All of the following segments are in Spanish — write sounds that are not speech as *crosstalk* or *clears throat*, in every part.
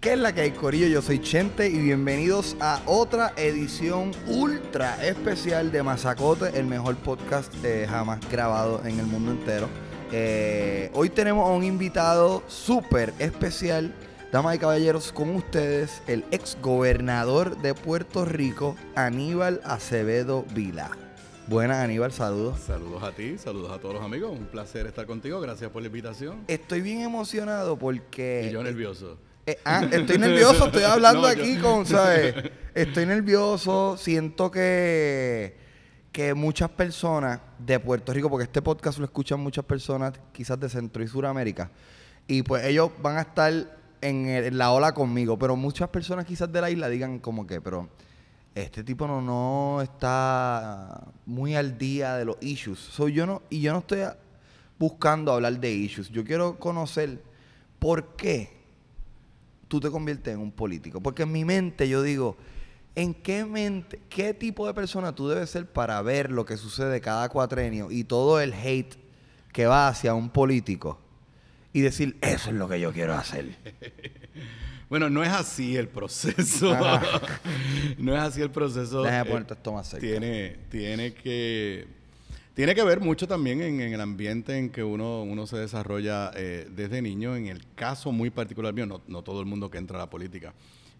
¿Qué es la que hay, Corillo? Yo soy Chente y bienvenidos a otra edición ultra especial de Mazacote, el mejor podcast eh, jamás grabado en el mundo entero. Eh, hoy tenemos a un invitado súper especial, damas y caballeros, con ustedes, el ex gobernador de Puerto Rico, Aníbal Acevedo Vila. Buenas, Aníbal, saludos. Saludos a ti, saludos a todos los amigos. Un placer estar contigo, gracias por la invitación. Estoy bien emocionado porque. Y yo nervioso. Eh, ah, estoy nervioso, estoy *laughs* hablando aquí con, ¿sabes? *laughs* Estoy nervioso, siento que, que muchas personas de Puerto Rico, porque este podcast lo escuchan muchas personas quizás de Centro y Suramérica, y pues ellos van a estar en, la ola conmigo, pero muchas personas quizás de la isla digan como que, pero este tipo no, no está muy al día de los issues. So, yo no, y yo no estoy buscando hablar de issues, yo quiero conocer por qué tú te conviertes en un político. Porque en mi mente yo digo, ¿en qué mente, qué tipo de persona tú debes ser para ver lo que sucede cada cuatrenio y todo el hate que va hacia un político y decir, eso es lo que yo quiero hacer? *laughs* Bueno, no es así el proceso. *laughs* no es así el proceso. Déjame eh, ponerte esto más tiene que tiene que ver mucho también en, el ambiente en que uno, uno se desarrolla eh, desde niño. En el caso muy particular mío, no, no todo el mundo que entra a la política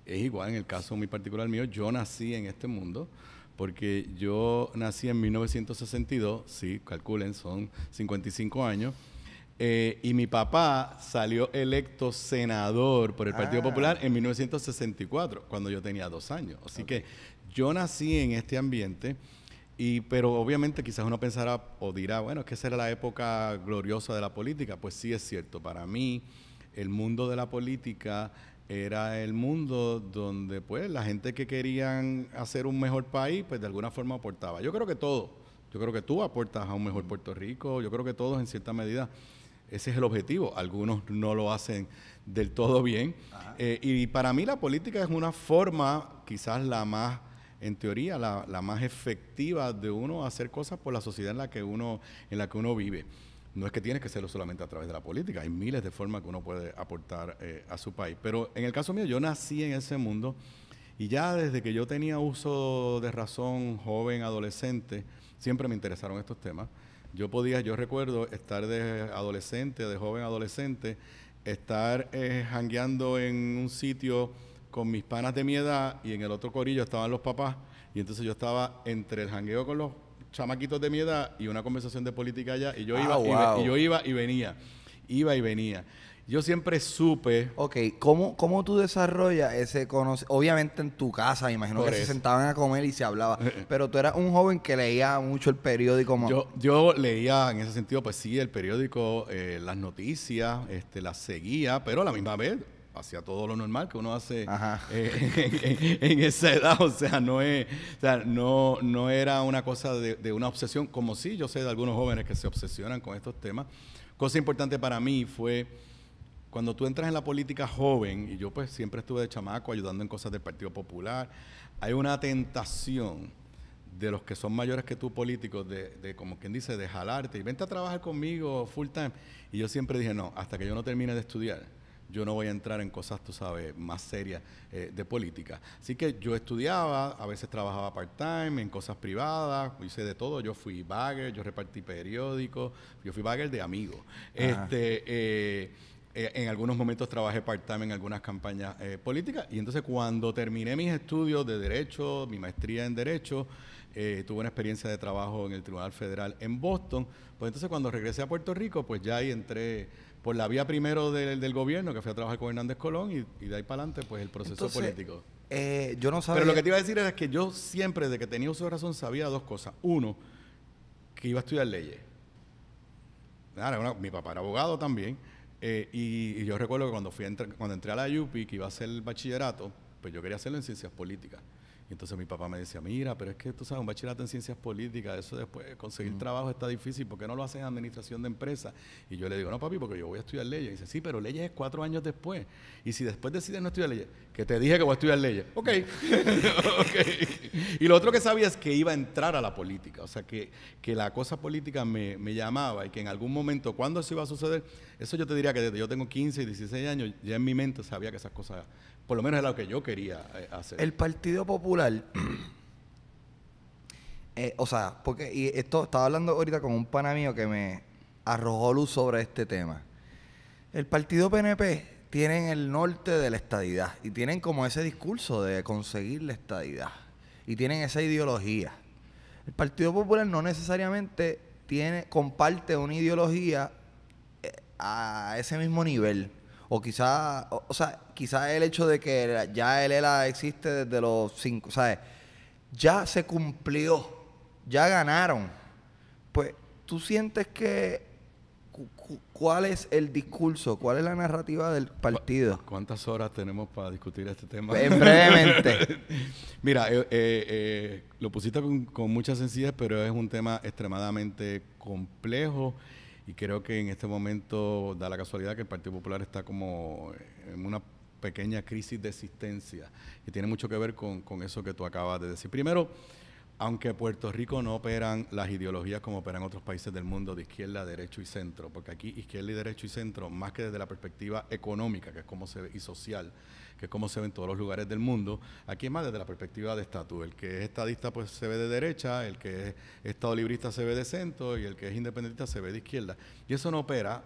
es igual. En el caso muy particular mío, yo nací en este mundo porque yo nací en 1962, sí, calculen, son 55 años. Eh, y mi papá salió electo senador por el Partido ah. Popular en 1964, cuando yo tenía dos años. Así que yo nací en este ambiente y, pero obviamente quizás uno pensará o dirá, bueno, es que esa era la época gloriosa de la política. Pues sí es cierto, para mí el mundo de la política era el mundo donde pues la gente que querían hacer un mejor país, pues de alguna forma aportaba. Yo creo que todo, yo creo que tú aportas a un mejor Puerto Rico, yo creo que todos en cierta medida ese es el objetivo. Algunos no lo hacen del todo bien. Eh, y para mí la política es una forma, quizás la más en teoría, la, más efectiva de uno hacer cosas por la sociedad en la que uno, en la que uno vive. No es que tienes que hacerlo solamente a través de la política, hay miles de formas que uno puede aportar eh, a su país. Pero en el caso mío, yo nací en ese mundo y ya desde que yo tenía uso de razón, joven, adolescente, siempre me interesaron estos temas. Yo podía, yo recuerdo estar de adolescente, de joven adolescente, estar eh, en un sitio con mis panas de mi edad y en el otro corillo estaban los papás. Y entonces yo estaba entre el jangueo con los chamaquitos de mi edad y una conversación de política allá. Y yo, ah, iba, y, yo iba y venía. Iba y venía. Yo siempre supe. Ok, ¿cómo, cómo tú desarrollas ese conocimiento? Obviamente en tu casa, me imagino que se sentaban a comer y se hablaba. *laughs* pero tú eras un joven que leía mucho el periódico. Yo, yo leía en ese sentido, pues sí, el periódico, eh, las noticias, este, las seguía, pero a la misma vez hacía todo lo normal que uno hace eh, *laughs* en, esa edad. O sea, no, es, no, no era una cosa de, una obsesión, como sí, yo sé de algunos jóvenes que se obsesionan con estos temas. Cosa importante para mí fue cuando tú entras en la política joven, y yo pues siempre estuve de chamaco ayudando en cosas del Partido Popular, hay una tentación de los que son mayores que tú políticos, de, de, como quien dice, de jalarte y vente a trabajar conmigo full time. Y yo siempre dije, no, hasta que yo no termine de estudiar, yo no voy a entrar en cosas, tú sabes, más serias eh, de política. Así que yo estudiaba, a veces trabajaba part-time en cosas privadas, hice de todo. Yo fui bagger, yo repartí periódicos, yo fui bagger de amigos. Este, eh, eh, en algunos momentos trabajé part-time en algunas campañas políticas. Y entonces cuando terminé mis estudios de Derecho, mi maestría en Derecho, tuve una experiencia de trabajo en el Tribunal Federal en Boston. Pues entonces cuando regresé a Puerto Rico, pues ya ahí entré por pues la vía primero del, gobierno, que fui a trabajar con Hernández Colón, y, de ahí para adelante, pues el proceso político. Eh, yo no sabía. Pero lo que te iba a decir era que yo siempre, desde que tenía uso de razón, sabía dos cosas. Uno, que iba a estudiar leyes. mi papá era abogado también. Eh, y, yo recuerdo que cuando, fui cuando entré a la UPI, que iba a hacer el bachillerato, pues yo quería hacerlo en ciencias políticas entonces mi papá me decía, mira, pero es que tú sabes, un bachillerato en ciencias políticas, eso después, conseguir trabajo está difícil, ¿por qué no lo haces en administración de empresas? Y yo le digo, no, papi, porque yo voy a estudiar leyes. Y dice, sí, pero leyes es cuatro años después. Y si después decides no estudiar leyes, que te dije que voy a estudiar leyes. Ok, *laughs* Y lo otro que sabía es que iba a entrar a la política, o sea, que, que la cosa política me, me llamaba y que en algún momento, cuando eso iba a suceder? Eso yo te diría que desde yo tengo 15 y 16 años, ya en mi mente sabía que esas cosas por lo menos es lo que yo quería eh, hacer. El Partido Popular, *clears throat* eh, o sea, porque y esto estaba hablando ahorita con un pana mío que me arrojó luz sobre este tema. El Partido PNP tienen el norte de la estadidad y tienen como ese discurso de conseguir la estadidad y tienen esa ideología. El Partido Popular no necesariamente tiene, comparte una ideología eh, a ese mismo nivel. O quizá, o, sea, quizá el hecho de que ya el ELA existe desde los cinco, ¿sabes? Ya se cumplió, ya ganaron. Pues, ¿tú sientes que cuál es el discurso, cuál es la narrativa del partido. ¿Cuántas horas tenemos para discutir este tema? brevemente. *laughs* Mira, eh, eh, eh, lo pusiste con, mucha sencillez, pero es un tema extremadamente complejo y creo que en este momento da la casualidad que el Partido Popular está como en una pequeña crisis de existencia, y tiene mucho que ver con, con eso que tú acabas de decir. Primero, aunque Puerto Rico no operan las ideologías como operan otros países del mundo de izquierda, derecho y centro, porque aquí izquierda y derecho y centro, más que desde la perspectiva económica, que es como se ve, y social, que es como se ve en todos los lugares del mundo, aquí es más desde la perspectiva de estatus. El que es estadista pues se ve de derecha, el que es estado librista se ve de centro y el que es independentista se ve de izquierda. Y eso no opera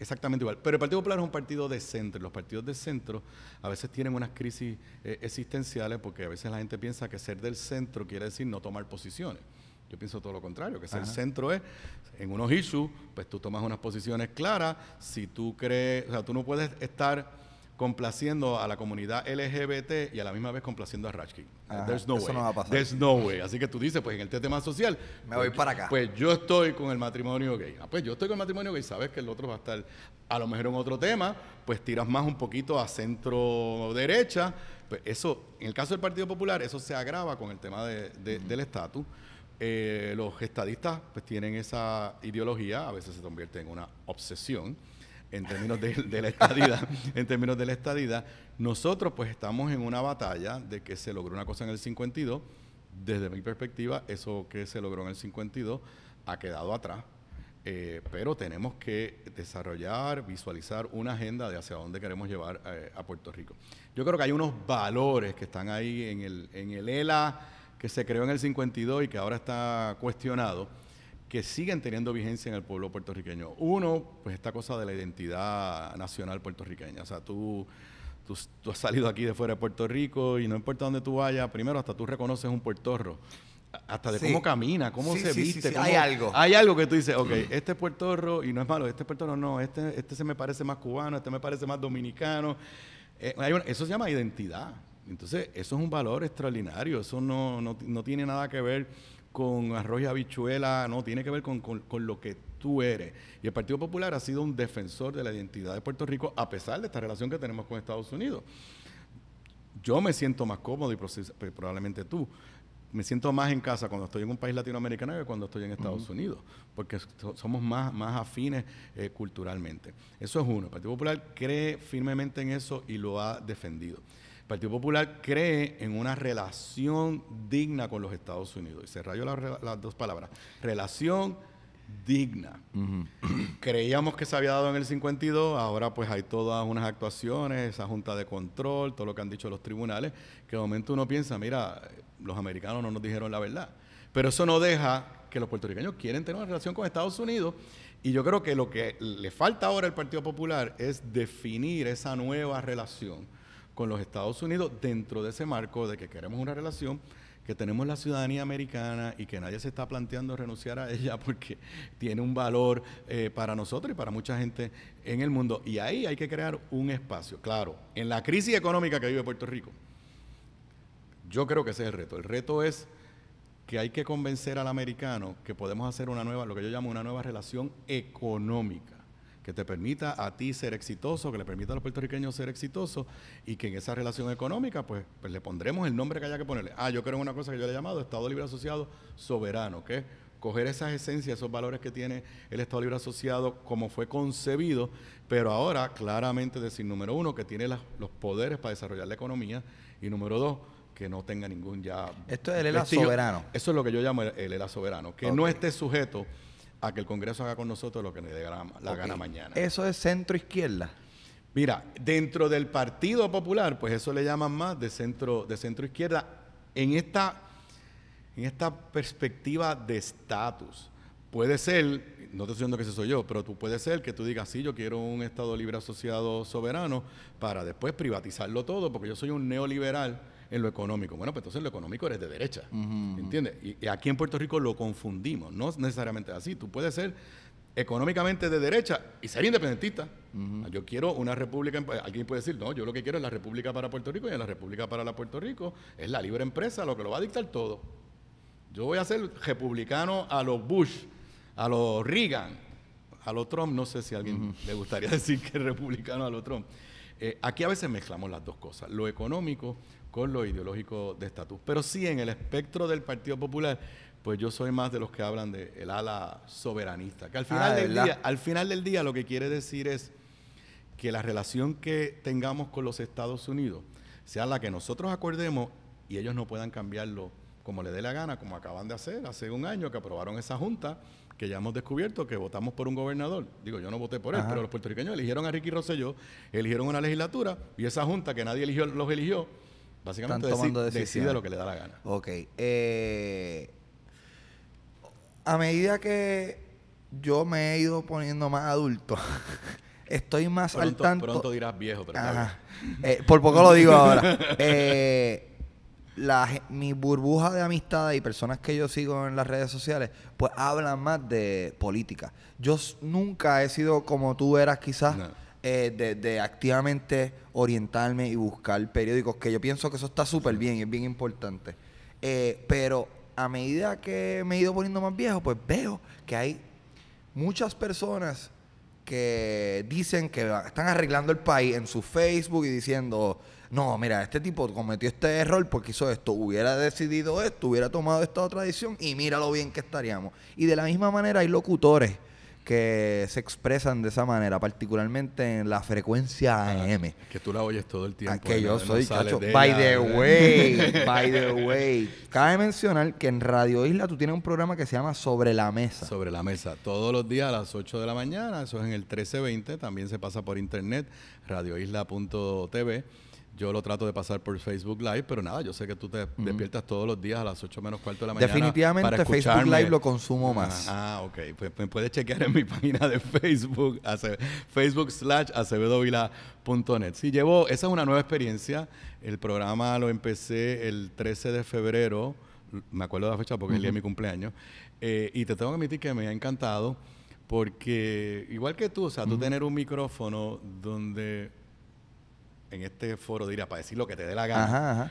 exactamente igual. Pero el Partido Popular es un partido de centro. Los partidos de centro a veces tienen unas crisis eh, existenciales porque a veces la gente piensa que ser del centro quiere decir no tomar posiciones. Yo pienso todo lo contrario, que ser centro es, en unos issues, pues tú tomas unas posiciones claras. Si tú crees, o sea, tú no puedes estar complaciendo a la comunidad LGBT y a la misma vez complaciendo a Rashki. There's no eso no va a pasar. There's no way. Así que tú dices, pues en este tema social. Me voy pues, para acá. Pues yo estoy con el matrimonio gay. Ah, pues yo estoy con el matrimonio gay. Sabes que el otro va a estar, a lo mejor en otro tema, pues tiras más un poquito a centro derecha. Pues eso, en el caso del Partido Popular, eso se agrava con el tema del estatus. Eh, los estadistas pues tienen esa ideología, a veces se convierte en una obsesión. *laughs* en términos de, la estadidad, en términos de la estadidad, nosotros pues estamos en una batalla de que se logró una cosa en el 52, desde mi perspectiva, eso que se logró en el 52 ha quedado atrás, eh, pero tenemos que desarrollar, visualizar una agenda de hacia dónde queremos llevar eh, a Puerto Rico. Yo creo que hay unos valores que están ahí en el, en el ELA que se creó en el 52 y que ahora está cuestionado que siguen teniendo vigencia en el pueblo puertorriqueño. Uno, pues esta cosa de la identidad nacional puertorriqueña. O sea, tú, tú, has salido aquí de fuera de Puerto Rico y no importa dónde tú vayas, primero hasta tú reconoces un puertorro. Hasta de cómo camina, cómo se viste. hay algo. Hay algo que tú dices, ok, este es puertorro y no es malo, este es puertorro, no, este, este se me parece más cubano, este me parece más dominicano. Eh, eso se llama identidad. Entonces, eso es un valor extraordinario, eso no, no, no tiene nada que ver con arroz y habichuela, no, tiene que ver con, lo que tú eres. Y el Partido Popular ha sido un defensor de la identidad de Puerto Rico a pesar de esta relación que tenemos con Estados Unidos. Yo me siento más cómodo y pues, probablemente tú. Me siento más en casa cuando estoy en un país latinoamericano que cuando estoy en Estados Unidos, porque somos más, afines eh, culturalmente. Eso es uno. El Partido Popular cree firmemente en eso y lo ha defendido. Partido Popular cree en una relación digna con los Estados Unidos. Y se rayó las dos palabras. Relación digna. Creíamos que se había dado en el 52, ahora pues hay todas unas actuaciones, esa junta de control, todo lo que han dicho los tribunales, que de momento uno piensa, mira, los americanos no nos dijeron la verdad. Pero eso no deja que los puertorriqueños quieren tener una relación con Estados Unidos y yo creo que lo que le falta ahora al Partido Popular es definir esa nueva relación con los Estados Unidos dentro de ese marco de que queremos una relación, que tenemos la ciudadanía americana y que nadie se está planteando renunciar a *laughs* ella porque tiene un valor eh, para nosotros y para mucha gente en el mundo. Y ahí hay que crear un espacio, claro, en la crisis económica que vive Puerto Rico. Yo creo que ese es el reto. El reto es que hay que convencer al americano que podemos hacer una nueva, lo que yo llamo una nueva relación económica que te permita a ti ser exitoso, que le permita a los puertorriqueños ser exitosos y que en esa relación económica, pues, pues, le pondremos el nombre que haya que ponerle. Ah, yo creo en una cosa que yo le he llamado Estado Libre Asociado Soberano, que es coger esas esencias, esos valores que tiene el Estado Libre Asociado como fue concebido, pero ahora claramente decir, número uno, que tiene los poderes para desarrollar la economía y número dos, que no tenga ningún ya... Esto es el ELA soberano. Eso es lo que yo llamo el, el ELA soberano, que no esté sujeto a que el Congreso haga con nosotros lo que nos dé la, gana mañana. ¿Eso es centro izquierda? Mira, dentro del Partido Popular, pues eso le llaman más de centro, de centro izquierda, en esta, en esta perspectiva de estatus. Puede ser, no te estoy diciendo que ese soy yo, pero tú puede ser que tú digas, sí, yo quiero un Estado libre asociado soberano para después privatizarlo todo, porque yo soy un neoliberal en lo económico. Bueno, pues entonces en lo económico eres de derecha, ¿entiendes? Y, aquí en Puerto Rico lo confundimos, no es necesariamente así. Tú puedes ser económicamente de derecha y ser independentista. Yo quiero una república, alguien puede decir, no, yo lo que quiero es la república para Puerto Rico y en la república para la Puerto Rico es la libre empresa lo que lo va a dictar todo. Yo voy a ser republicano a los Bush, a los Reagan, a los Trump, no sé si alguien le gustaría *laughs* decir que es republicano a los Trump. Eh, aquí a veces mezclamos las dos cosas, lo económico con lo ideológico de estatus. Pero sí, en el espectro del Partido Popular, pues yo soy más de los que hablan del el ala soberanista, que al ah, final, del día, al final del día lo que quiere decir es que la relación que tengamos con los Estados Unidos sea la que nosotros acordemos y ellos no puedan cambiarlo como le dé la gana, como acaban de hacer hace un año que aprobaron esa junta, que ya hemos descubierto que votamos por un gobernador. Digo, yo no voté por él, pero los puertorriqueños eligieron a Ricky Rosselló, eligieron una legislatura y esa junta que nadie eligió, los eligió, Básicamente decide, lo que le da la gana. Ok. Eh, a medida que yo me he ido poniendo más adulto, *laughs* estoy más al tanto. Pronto dirás viejo, pero. Ajá. Eh, por poco lo digo *laughs* ahora. Eh, mi burbuja de amistad y personas que yo sigo en las redes sociales, pues hablan más de política. Yo nunca he sido como tú eras quizás. Eh, de, activamente orientarme y buscar periódicos, que yo pienso que eso está súper bien y es bien importante. Eh, pero a medida que me he ido poniendo más viejo, pues veo que hay muchas personas que dicen que están arreglando el país en su Facebook y diciendo, no, mira, este tipo cometió este error porque hizo esto, hubiera decidido esto, hubiera tomado esta otra decisión y mira lo bien que estaríamos. Y de la misma manera hay locutores que se expresan de esa manera, particularmente en la frecuencia AM. Ah, que tú la oyes todo el tiempo. Ah, que yo soy, by the ¿eh? way, *laughs* by the way. Cabe mencionar que en Radio Isla tú tienes un programa que se llama Sobre la Mesa. Sobre la Mesa. Todos los días a las 8 de la mañana, eso es en el 1320. También se pasa por internet, radioisla.tv. Yo lo trato de pasar por Facebook Live, pero nada, yo sé que tú te despiertas todos los días a las 8 menos cuarto de la mañana. Definitivamente Facebook Live lo consumo más. Ah, ah, ok. Pues me puedes chequear en mi *laughs* página de Facebook, Facebook slash acevedovila.net. Sí, llevo, esa es una nueva experiencia. El programa lo empecé el 13 de febrero, me acuerdo de la fecha porque el día de mi cumpleaños, eh, y te tengo que admitir que me ha encantado porque igual que tú, o sea, tú tener un micrófono donde en este foro diría para decir lo que te dé la gana.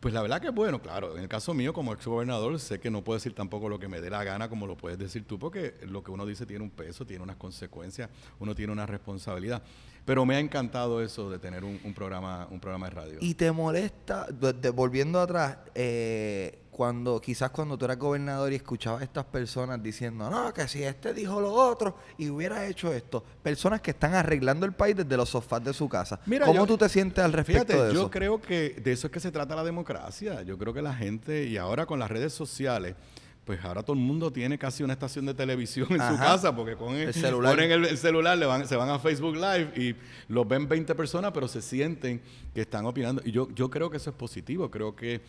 Pues la verdad que bueno, claro, en el caso mío como gobernador sé que no puedo decir tampoco lo que me dé la gana como lo puedes decir tú, porque lo que uno dice tiene un peso, tiene unas consecuencias, uno tiene una responsabilidad. Pero me ha encantado eso de tener un, programa un programa de radio. Y te molesta, volviendo atrás, eh, cuando quizás cuando tú eras gobernador y escuchabas a estas personas diciendo, no, que si este dijo lo otro y hubiera hecho esto, personas que están arreglando el país desde los sofás de su casa. ¿Cómo tú te sientes al respecto de eso? Yo creo que de eso es que se trata la democracia. Yo creo que la gente, y ahora con las redes sociales, pues ahora todo el mundo tiene casi una estación de televisión en su casa, porque con el, celular. ponen el, celular, le van, se van a Facebook Live y los ven 20 personas, pero se sienten que están opinando. Y yo, yo creo que eso es positivo, creo que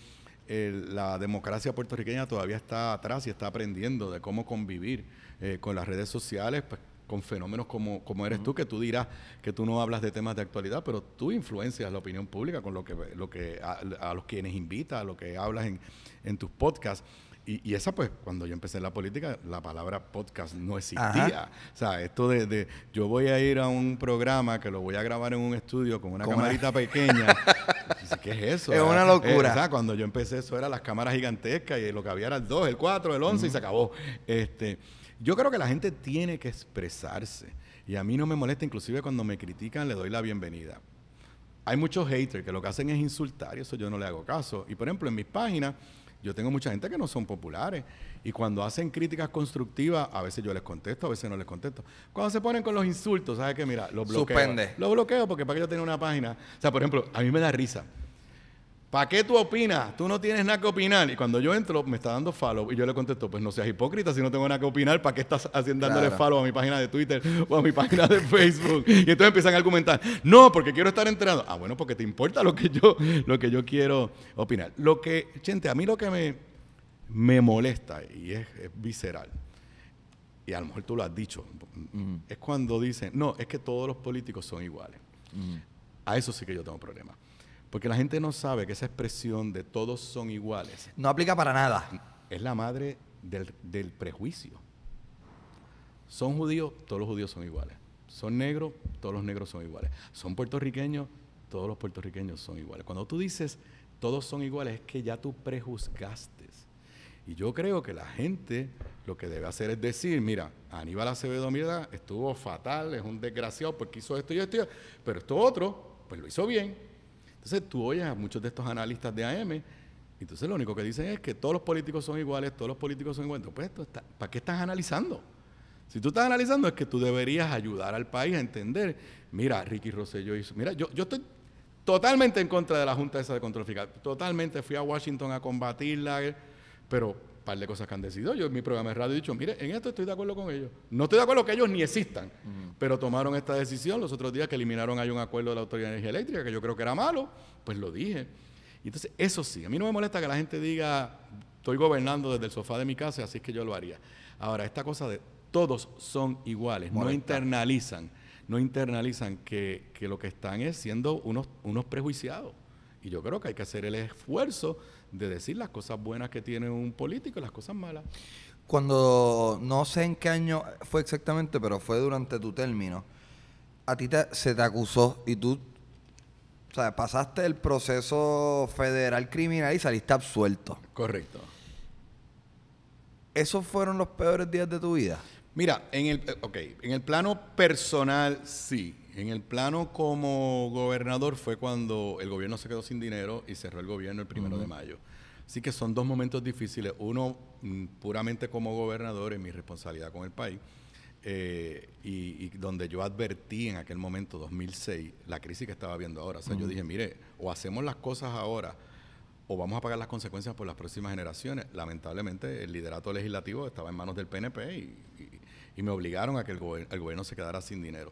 la democracia puertorriqueña todavía está atrás y está aprendiendo de cómo convivir eh, con las redes sociales, pues, con fenómenos como, eres tú, que tú dirás que tú no hablas de temas de actualidad, pero tú influencias la opinión pública con lo que, lo que a, los quienes invitas, a lo que hablas en, en tus podcasts y, esa, pues, cuando yo empecé en la política, la palabra podcast no existía. O sea, esto de, yo voy a ir a un programa que lo voy a grabar en un estudio con una camarita pequeña. *laughs* ¿Qué es eso? Es ah, una eh, locura. cuando yo empecé, eso eran las cámaras gigantescas y lo que había era el 2, el 4, el 11 y se acabó. Este, yo creo que la gente tiene que expresarse. Y a mí no me molesta, inclusive cuando me critican, le doy la bienvenida. Hay muchos haters que lo que hacen es insultar y eso yo no le hago caso. Y por ejemplo, en mis páginas, yo tengo mucha gente que no son populares y cuando hacen críticas constructivas, a veces yo les contesto, a veces no les contesto. Cuando se ponen con los insultos, ¿sabes qué? Mira, los bloqueo. Suspende. Los bloqueo porque para que yo tenga una página. O sea, por ejemplo, a mí me da risa. ¿Para qué tú opinas? Tú no tienes nada que opinar. Y cuando yo entro, me está dando follow. Y yo le contesto, pues no seas hipócrita, si no tengo nada que opinar, ¿para qué estás haciendo dándole follow a mi página de Twitter o a mi *laughs* página de Facebook? Y entonces empiezan a argumentar, no, porque quiero estar entrenado. Ah, bueno, porque te importa lo que yo, lo que yo quiero opinar. Lo que, gente, a mí lo que me, me molesta y es, visceral, y a lo mejor tú lo has dicho, es cuando dicen, no, es que todos los políticos son iguales. A eso sí que yo tengo problemas. Porque la gente no sabe que esa expresión de todos son iguales. No aplica para nada. Es la madre del, prejuicio. Son judíos, todos los judíos son iguales. Son negros, todos los negros son iguales. Son puertorriqueños, todos los puertorriqueños son iguales. Cuando tú dices todos son iguales, es que ya tú prejuzgaste. Y yo creo que la gente lo que debe hacer es decir, mira, Aníbal Acevedo mira, estuvo fatal, es un desgraciado porque hizo esto y esto, pero esto otro, pues lo hizo bien. Entonces tú oyes a muchos de estos analistas de AM, entonces lo único que dicen es que todos los políticos son iguales, todos los políticos son iguales. Pues, esto ¿para qué estás analizando? Si tú estás analizando es que tú deberías ayudar al país a entender, mira, Ricky Rosselló hizo, mira, yo, yo estoy totalmente en contra de la Junta esa de Control Fiscal, totalmente fui a Washington a combatirla, pero de cosas que han decidido. Yo en mi programa de radio he dicho, mire, en esto estoy de acuerdo con ellos. No estoy de acuerdo que ellos ni existan, pero tomaron esta decisión los otros días que eliminaron hay un acuerdo de la Autoridad de Energía Eléctrica, que yo creo que era malo, pues lo dije. Y entonces, eso sí, a mí no me molesta que la gente diga, estoy gobernando desde el sofá de mi casa, así es que yo lo haría. Ahora, esta cosa de todos son iguales, no internalizan, no internalizan que, lo que están es siendo unos, unos prejuiciados. Y yo creo que hay que hacer el esfuerzo de decir las cosas buenas que tiene un político y las cosas malas. Cuando, no sé en qué año fue exactamente, pero fue durante tu término, a ti te, se te acusó y tú o sea, pasaste el proceso federal criminal y saliste absuelto. Correcto. ¿Esos fueron los peores días de tu vida? Mira, en el, okay, en el plano personal sí, en el plano como gobernador fue cuando el gobierno se quedó sin dinero y cerró el gobierno el primero de mayo. Así que son dos momentos difíciles. Uno mm, puramente como gobernador en mi responsabilidad con el país. Eh, y, donde yo advertí en aquel momento, 2006, la crisis que estaba viendo ahora. O sea, yo dije, mire, o hacemos las cosas ahora o vamos a pagar las consecuencias por las próximas generaciones. Lamentablemente, el liderato legislativo estaba en manos del PNP y, me obligaron a que el gobierno se quedara sin dinero.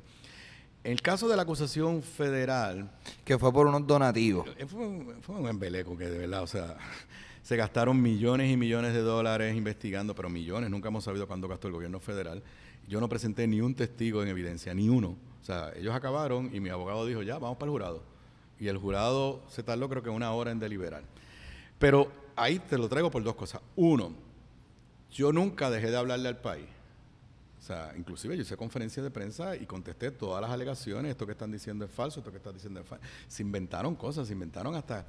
En el caso de la acusación federal. Que fue por unos donativos. Eh, fue, fue un embeleco que de verdad, o sea, *laughs* se gastaron millones y millones de dólares investigando, pero millones, nunca hemos sabido cuándo gastó el gobierno federal. Yo no presenté ni un testigo en evidencia, ni uno. O sea, ellos acabaron y mi abogado dijo, ya, vamos para el jurado. Y el jurado se tardó creo que una hora en deliberar. Pero ahí te lo traigo por dos cosas. Uno, yo nunca dejé de hablarle al país sea, inclusive yo hice conferencias de prensa y contesté todas las alegaciones, esto que están diciendo es falso, esto que están diciendo es falso. Se inventaron cosas, se inventaron hasta,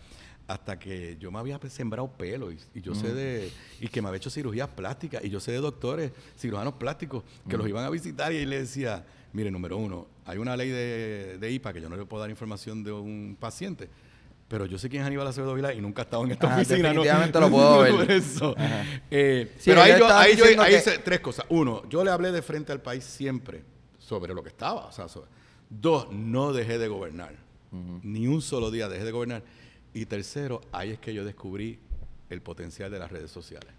hasta que yo me había sembrado pelo y, yo sé mm. de, y que me había hecho cirugías plásticas y yo sé de doctores, cirujanos plásticos, que los mm. iban a visitar y ahí les decía, mire, número uno, hay una ley de, de IPA que yo no le puedo dar información de un paciente pero yo sé quién es Aníbal Acevedo Vila y nunca he estado en esta oficina. Definitivamente lo *laughs* puedo ver. Eh, pero ahí yo, hice tres cosas. Uno, yo le hablé de frente al país siempre sobre lo que estaba. Dos, no dejé de gobernar. Ni un solo día dejé de gobernar. Y tercero, ahí es que yo descubrí el potencial de las redes sociales.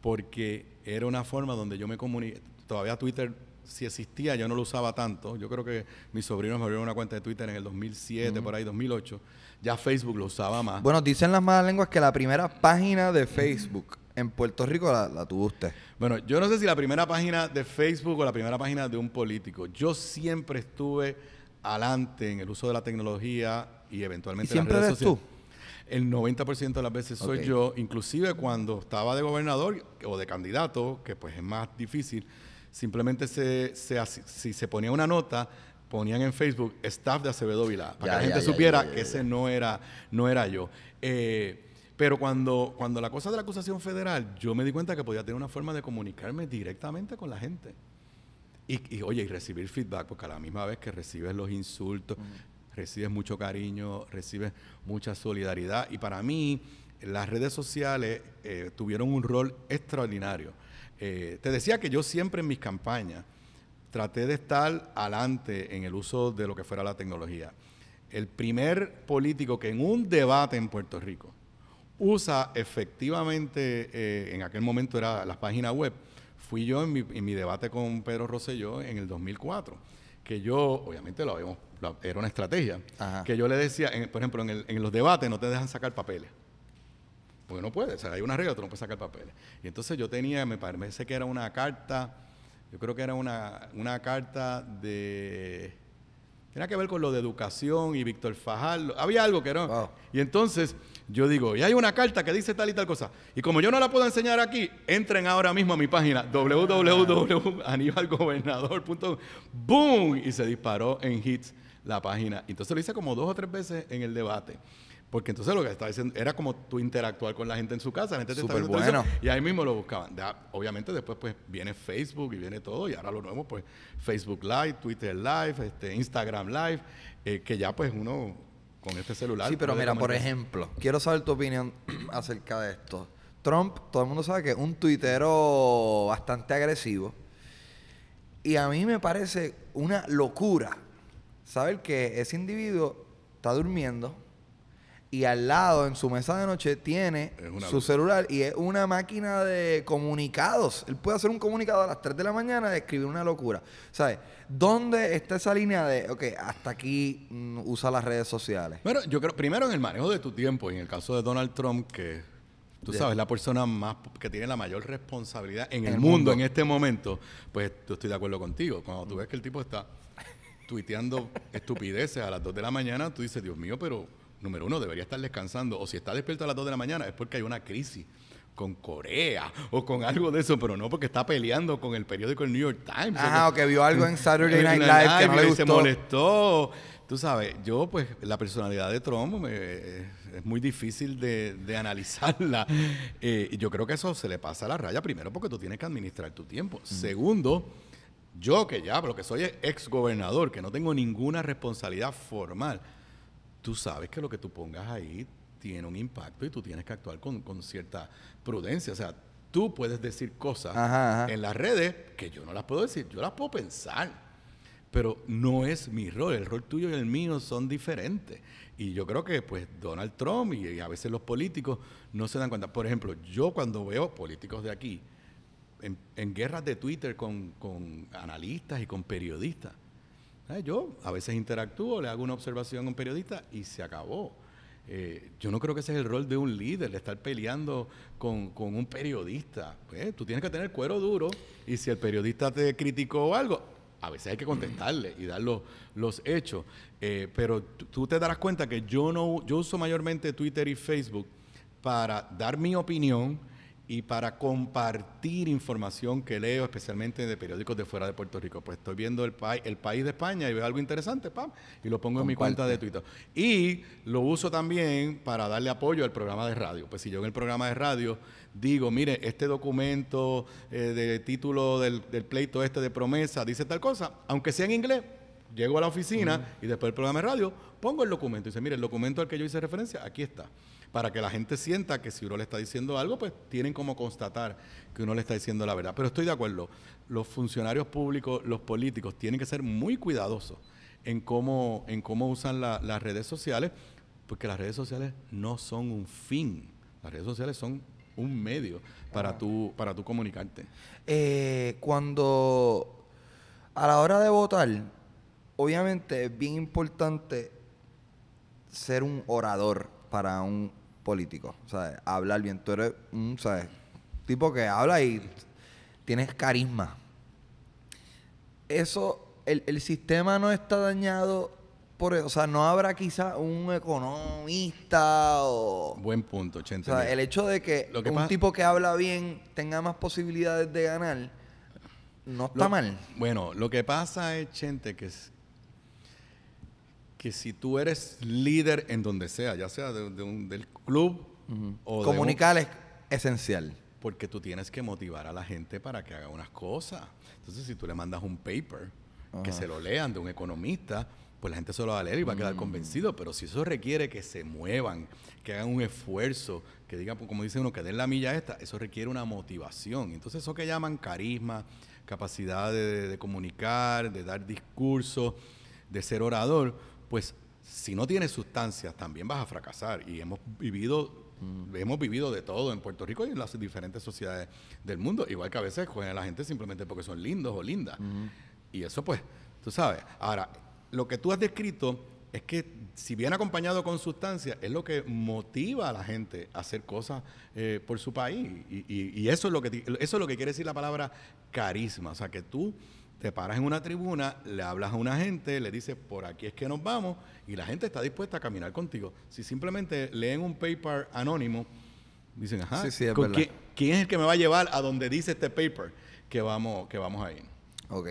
Porque era una forma donde yo me comuniqué. Todavía Twitter si existía, yo no lo usaba tanto. Yo creo que mis sobrinos me abrieron una cuenta de Twitter en el 2007, por ahí 2008. Ya Facebook lo usaba más. Bueno, dicen las malas lenguas que la primera página de Facebook en Puerto Rico la, tuvo usted. Bueno, yo no sé si la primera página de Facebook o la primera página de un político. Yo siempre estuve adelante en el uso de la tecnología y eventualmente ¿Y siempre eres tú? El 90% de las veces soy yo, inclusive cuando estaba de gobernador o de candidato, que pues es más difícil simplemente si se ponía una nota, ponían en Facebook staff de Acevedo Vilá, para que la gente supiera que ese no era, no era yo. Eh, pero cuando, cuando la cosa de la acusación federal, yo me di cuenta que podía tener una forma de comunicarme directamente con la gente. Y, oye, y recibir feedback, porque a la misma vez que recibes los insultos, recibes mucho cariño, recibes mucha solidaridad. Y para mí, las redes sociales eh, tuvieron un rol extraordinario eh, te decía que yo siempre en mis campañas traté de estar adelante en el uso de lo que fuera la tecnología. El primer político que en un debate en Puerto Rico usa efectivamente, eh, en aquel momento era las páginas web, fui yo en mi, debate con Pedro Rosselló en el 2004, que yo, obviamente lo era una estrategia, que yo le decía, por ejemplo, en los debates no te dejan sacar papeles. Porque no puede, o sea, hay una regla, tú no puedes sacar papeles. Y entonces yo tenía, me parece que era una carta, yo creo que era una, una carta de... Tenía que ver con lo de educación y Víctor Fajardo. Había algo que era... Y entonces yo digo, y hay una carta que dice tal y tal cosa. Y como yo no la puedo enseñar aquí, entren ahora mismo a mi página ah. www.anibalgobernador.com. ¡Boom! Y se disparó en hits la página. Entonces lo hice como dos o tres veces en el debate. Porque entonces lo que estaba diciendo era como tú interactuar con la gente en su casa, la gente te Súper bueno. y ahí mismo lo buscaban. obviamente después pues viene Facebook y viene todo y ahora lo nuevo pues Facebook Live, Twitter Live, este, Instagram Live, eh, que ya pues uno con este celular. Sí, pero mira, por ejemplo, quiero saber tu opinión *clears throat* acerca de esto. Trump, todo el mundo sabe que es un tuitero bastante agresivo. Y a mí me parece una locura saber que ese individuo está durmiendo y al lado en su mesa de noche tiene su celular y es una máquina de comunicados. Él puede hacer un comunicado a las 3 de la mañana de escribir una locura. ¿Sabes? ¿Dónde está esa línea de, ok, hasta aquí mm, usa las redes sociales? Bueno, yo creo, primero en el manejo de tu tiempo, y en el caso de Donald Trump, que tú sabes, la persona más que tiene la mayor responsabilidad en, el, mundo, mundo, en este momento, pues yo estoy de acuerdo contigo. Cuando tú mm. ves que el tipo está tuiteando *laughs* estupideces a las 2 de la mañana, tú dices, Dios mío, pero número uno, debería estar descansando. O si está despierto a las 2 de la mañana es porque hay una crisis con Corea o con algo de eso, pero no porque está peleando con el periódico el New York Times. Ah, o que, vio algo en Saturday Night Live, que no le se molestó. Tú sabes, yo pues la personalidad de Trump eh, es muy difícil de, analizarla. Eh, y yo creo que eso se le pasa a la raya, primero porque tú tienes que administrar tu tiempo. Mm. Segundo, yo que ya, pero que soy ex gobernador, que no tengo ninguna responsabilidad formal tú sabes que lo que tú pongas ahí tiene un impacto y tú tienes que actuar con, cierta prudencia. O sea, tú puedes decir cosas en las redes que yo no las puedo decir, yo las puedo pensar. Pero no es mi rol, el rol tuyo y el mío son diferentes. Y yo creo que pues Donald Trump y, a veces los políticos no se dan cuenta. Por ejemplo, yo cuando veo políticos de aquí en, guerras de Twitter con analistas y con periodistas, eh, yo a veces interactúo, le hago una observación a un periodista y se acabó. Eh, yo no creo que ese es el rol de un líder, de estar peleando con, un periodista. Pues, tú tienes que tener cuero duro y si el periodista te criticó algo, a veces hay que contestarle y dar los, hechos. Eh, pero tú te darás cuenta que yo, no, yo uso mayormente Twitter y Facebook para dar mi opinión y para compartir información que leo, especialmente de periódicos de fuera de Puerto Rico. Pues estoy viendo el, el país de España y veo algo interesante, pam, y lo pongo en mi cuenta de Twitter. Y lo uso también para darle apoyo al programa de radio. Pues si yo en el programa de radio digo, mire, este documento eh, de título del, pleito este de promesa dice tal cosa, aunque sea en inglés, llego a la oficina y después del programa de radio pongo el documento y dice, mire, el documento al que yo hice referencia, aquí está para que la gente sienta que si uno le está diciendo algo, pues tienen como constatar que uno le está diciendo la verdad. Pero estoy de acuerdo, los funcionarios públicos, los políticos, tienen que ser muy cuidadosos en cómo, en cómo usan las redes sociales, porque las redes sociales no son un fin, las redes sociales son un medio para, tu ah. tú, para tú comunicarte. Eh, cuando a la hora de votar, obviamente es bien importante ser un orador para un político. sea, Hablar bien. Tú eres un ¿sabes? tipo que habla y tienes carisma. Eso, el, el sistema no está dañado por eso. O sea, no habrá quizá un economista o. Buen punto, 80. O sea, el hecho de que, un tipo que habla bien tenga más posibilidades de ganar no está mal. Bueno, lo que pasa es, gente, que, es, que si tú eres líder en donde sea, ya sea de, del club o comunicar es esencial. Porque tú tienes que motivar a la gente para que haga unas cosas. Entonces, si tú le mandas un paper que se lo lean de un economista, pues la gente se lo va a leer y va a quedar mm. convencido. Pero si eso requiere que se muevan, que hagan un esfuerzo, que digan, como dice uno, que den la milla esta, eso requiere una motivación. Entonces, eso que llaman carisma, capacidad de, de comunicar, de dar discurso, de ser orador, pues si no tienes sustancias también vas a fracasar. Y hemos vivido mm. Hemos vivido de todo en Puerto Rico y en las diferentes sociedades del mundo, igual que a veces juegan a la gente simplemente porque son lindos o lindas. Y eso pues, tú sabes. Ahora, lo que tú has descrito es que si bien acompañado con sustancias, es lo que motiva a la gente a hacer cosas eh, por su país. Y, eso, es lo que, eso es lo que quiere decir la palabra carisma. O sea, que tú te paras en una tribuna, le hablas a una gente, le dices, por aquí es que nos vamos, y la gente está dispuesta a caminar contigo. Si simplemente leen un paper anónimo, dicen, ajá, sí, quién, es el que me va a llevar a donde dice este paper que vamos, que vamos a ir? Ok.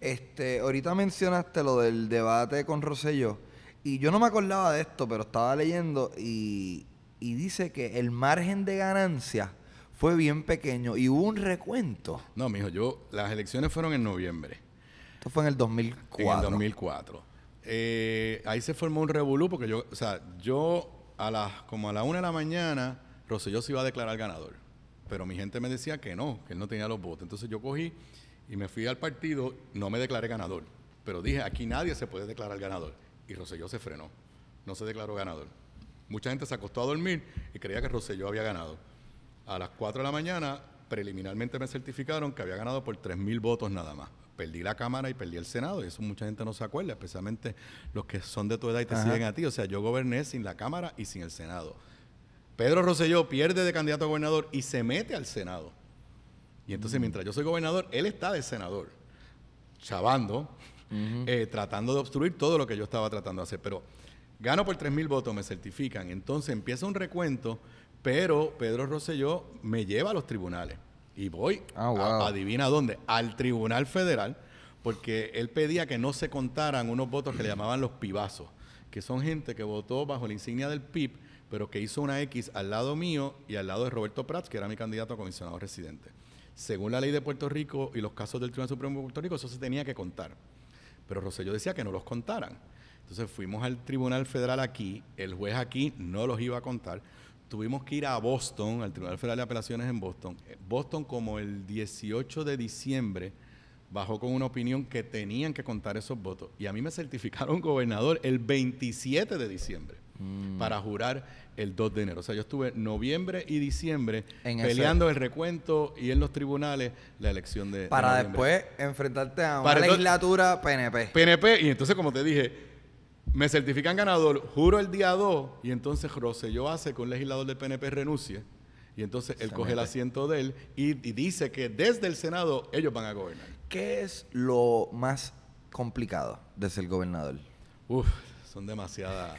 Este, ahorita mencionaste lo del debate con Rosselló, y yo no me acordaba de esto, pero estaba leyendo y, y dice que el margen de ganancia fue bien pequeño y hubo un recuento. No, mijo, yo, las elecciones fueron en noviembre. Esto fue en el 2004. En 2004. Eh, ahí se formó un revolú porque yo, o sea, yo a las, como a la una de la mañana, Rosselló se iba a declarar ganador. Pero mi gente me decía que no, que él no tenía los votos. Entonces yo cogí y me fui al partido, no me declaré ganador. Pero dije, aquí nadie se puede declarar ganador. Y Rosselló se frenó, no se declaró ganador. Mucha gente se acostó a dormir y creía que Rosselló había ganado. A las 4 de la mañana, preliminarmente me certificaron que había ganado por 3.000 votos nada más. Perdí la Cámara y perdí el Senado, y eso mucha gente no se acuerda, especialmente los que son de tu edad y te siguen a ti. O sea, yo goberné sin la Cámara y sin el Senado. Pedro Rosselló pierde de candidato a gobernador y se mete al Senado. Y entonces, mm. mientras yo soy gobernador, él está de senador, chavando, eh, tratando de obstruir todo lo que yo estaba tratando de hacer. Pero gano por 3.000 votos, me certifican. Entonces empieza un recuento pero Pedro Rosselló me lleva a los tribunales y voy, ah, a, adivina dónde, al Tribunal Federal, porque él pedía que no se contaran unos votos que le llamaban los pibazos, que son gente que votó bajo la insignia del PIB, pero que hizo una X al lado mío y al lado de Roberto Prats, que era mi candidato a comisionado residente. Según la ley de Puerto Rico y los casos del Tribunal Supremo de Puerto Rico, eso se tenía que contar. Pero Rosselló decía que no los contaran. Entonces fuimos al Tribunal Federal aquí, el juez aquí no los iba a contar tuvimos que ir a Boston, al Tribunal Federal de Apelaciones en Boston. Boston, como el 18 de diciembre, bajó con una opinión que tenían que contar esos votos. Y a mí me certificaron gobernador el 27 de diciembre mm. para jurar el 2 de enero. O sea, yo estuve noviembre y diciembre peleando el recuento y en los tribunales la elección de... Para después enfrentarte a una legislatura PNP. PNP, y entonces como te dije, me certifican ganador, juro el día 2 y entonces Rosselló hace que un legislador del PNP renuncie. Y entonces él coge el asiento de él y, dice que desde el Senado ellos van a gobernar. ¿Qué es lo más complicado de ser gobernador? Uf, son demasiadas.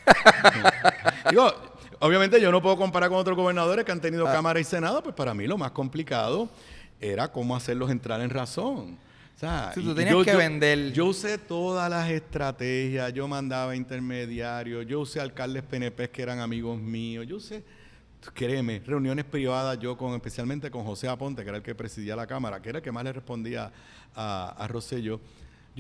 *laughs* Digo, obviamente yo no puedo comparar con otros gobernadores que han tenido ah. Cámara y Senado, pues para mí lo más complicado era cómo hacerlos entrar en razón yo, usé todas las estrategias, yo mandaba intermediarios, yo usé alcaldes PNP que eran amigos míos, yo usé, créeme, reuniones privadas yo con, especialmente con José Aponte, que era el que presidía la Cámara, que era el que más le respondía a, a Yo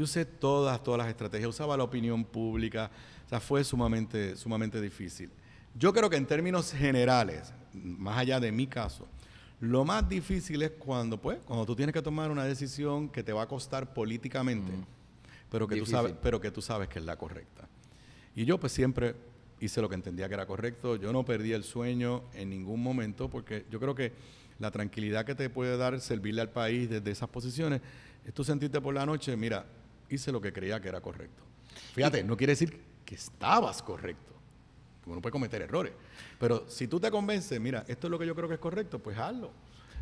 usé todas, todas las estrategias, usaba la opinión pública, o sea, fue sumamente, sumamente difícil. Yo creo que en términos generales, más allá de mi caso, lo más difícil es cuando, pues, cuando tú tienes que tomar una decisión que te va a costar políticamente, mm. pero, que tú sabes, pero que tú sabes que es la correcta. Y yo pues siempre hice lo que entendía que era correcto, yo no perdí el sueño en ningún momento, porque yo creo que la tranquilidad que te puede dar servirle al país desde esas posiciones, tú sentiste por la noche, mira, hice lo que creía que era correcto. Fíjate, no quiere decir que estabas correcto uno puede cometer errores. Pero si tú te convences, mira, esto es lo que yo creo que es correcto, pues hazlo.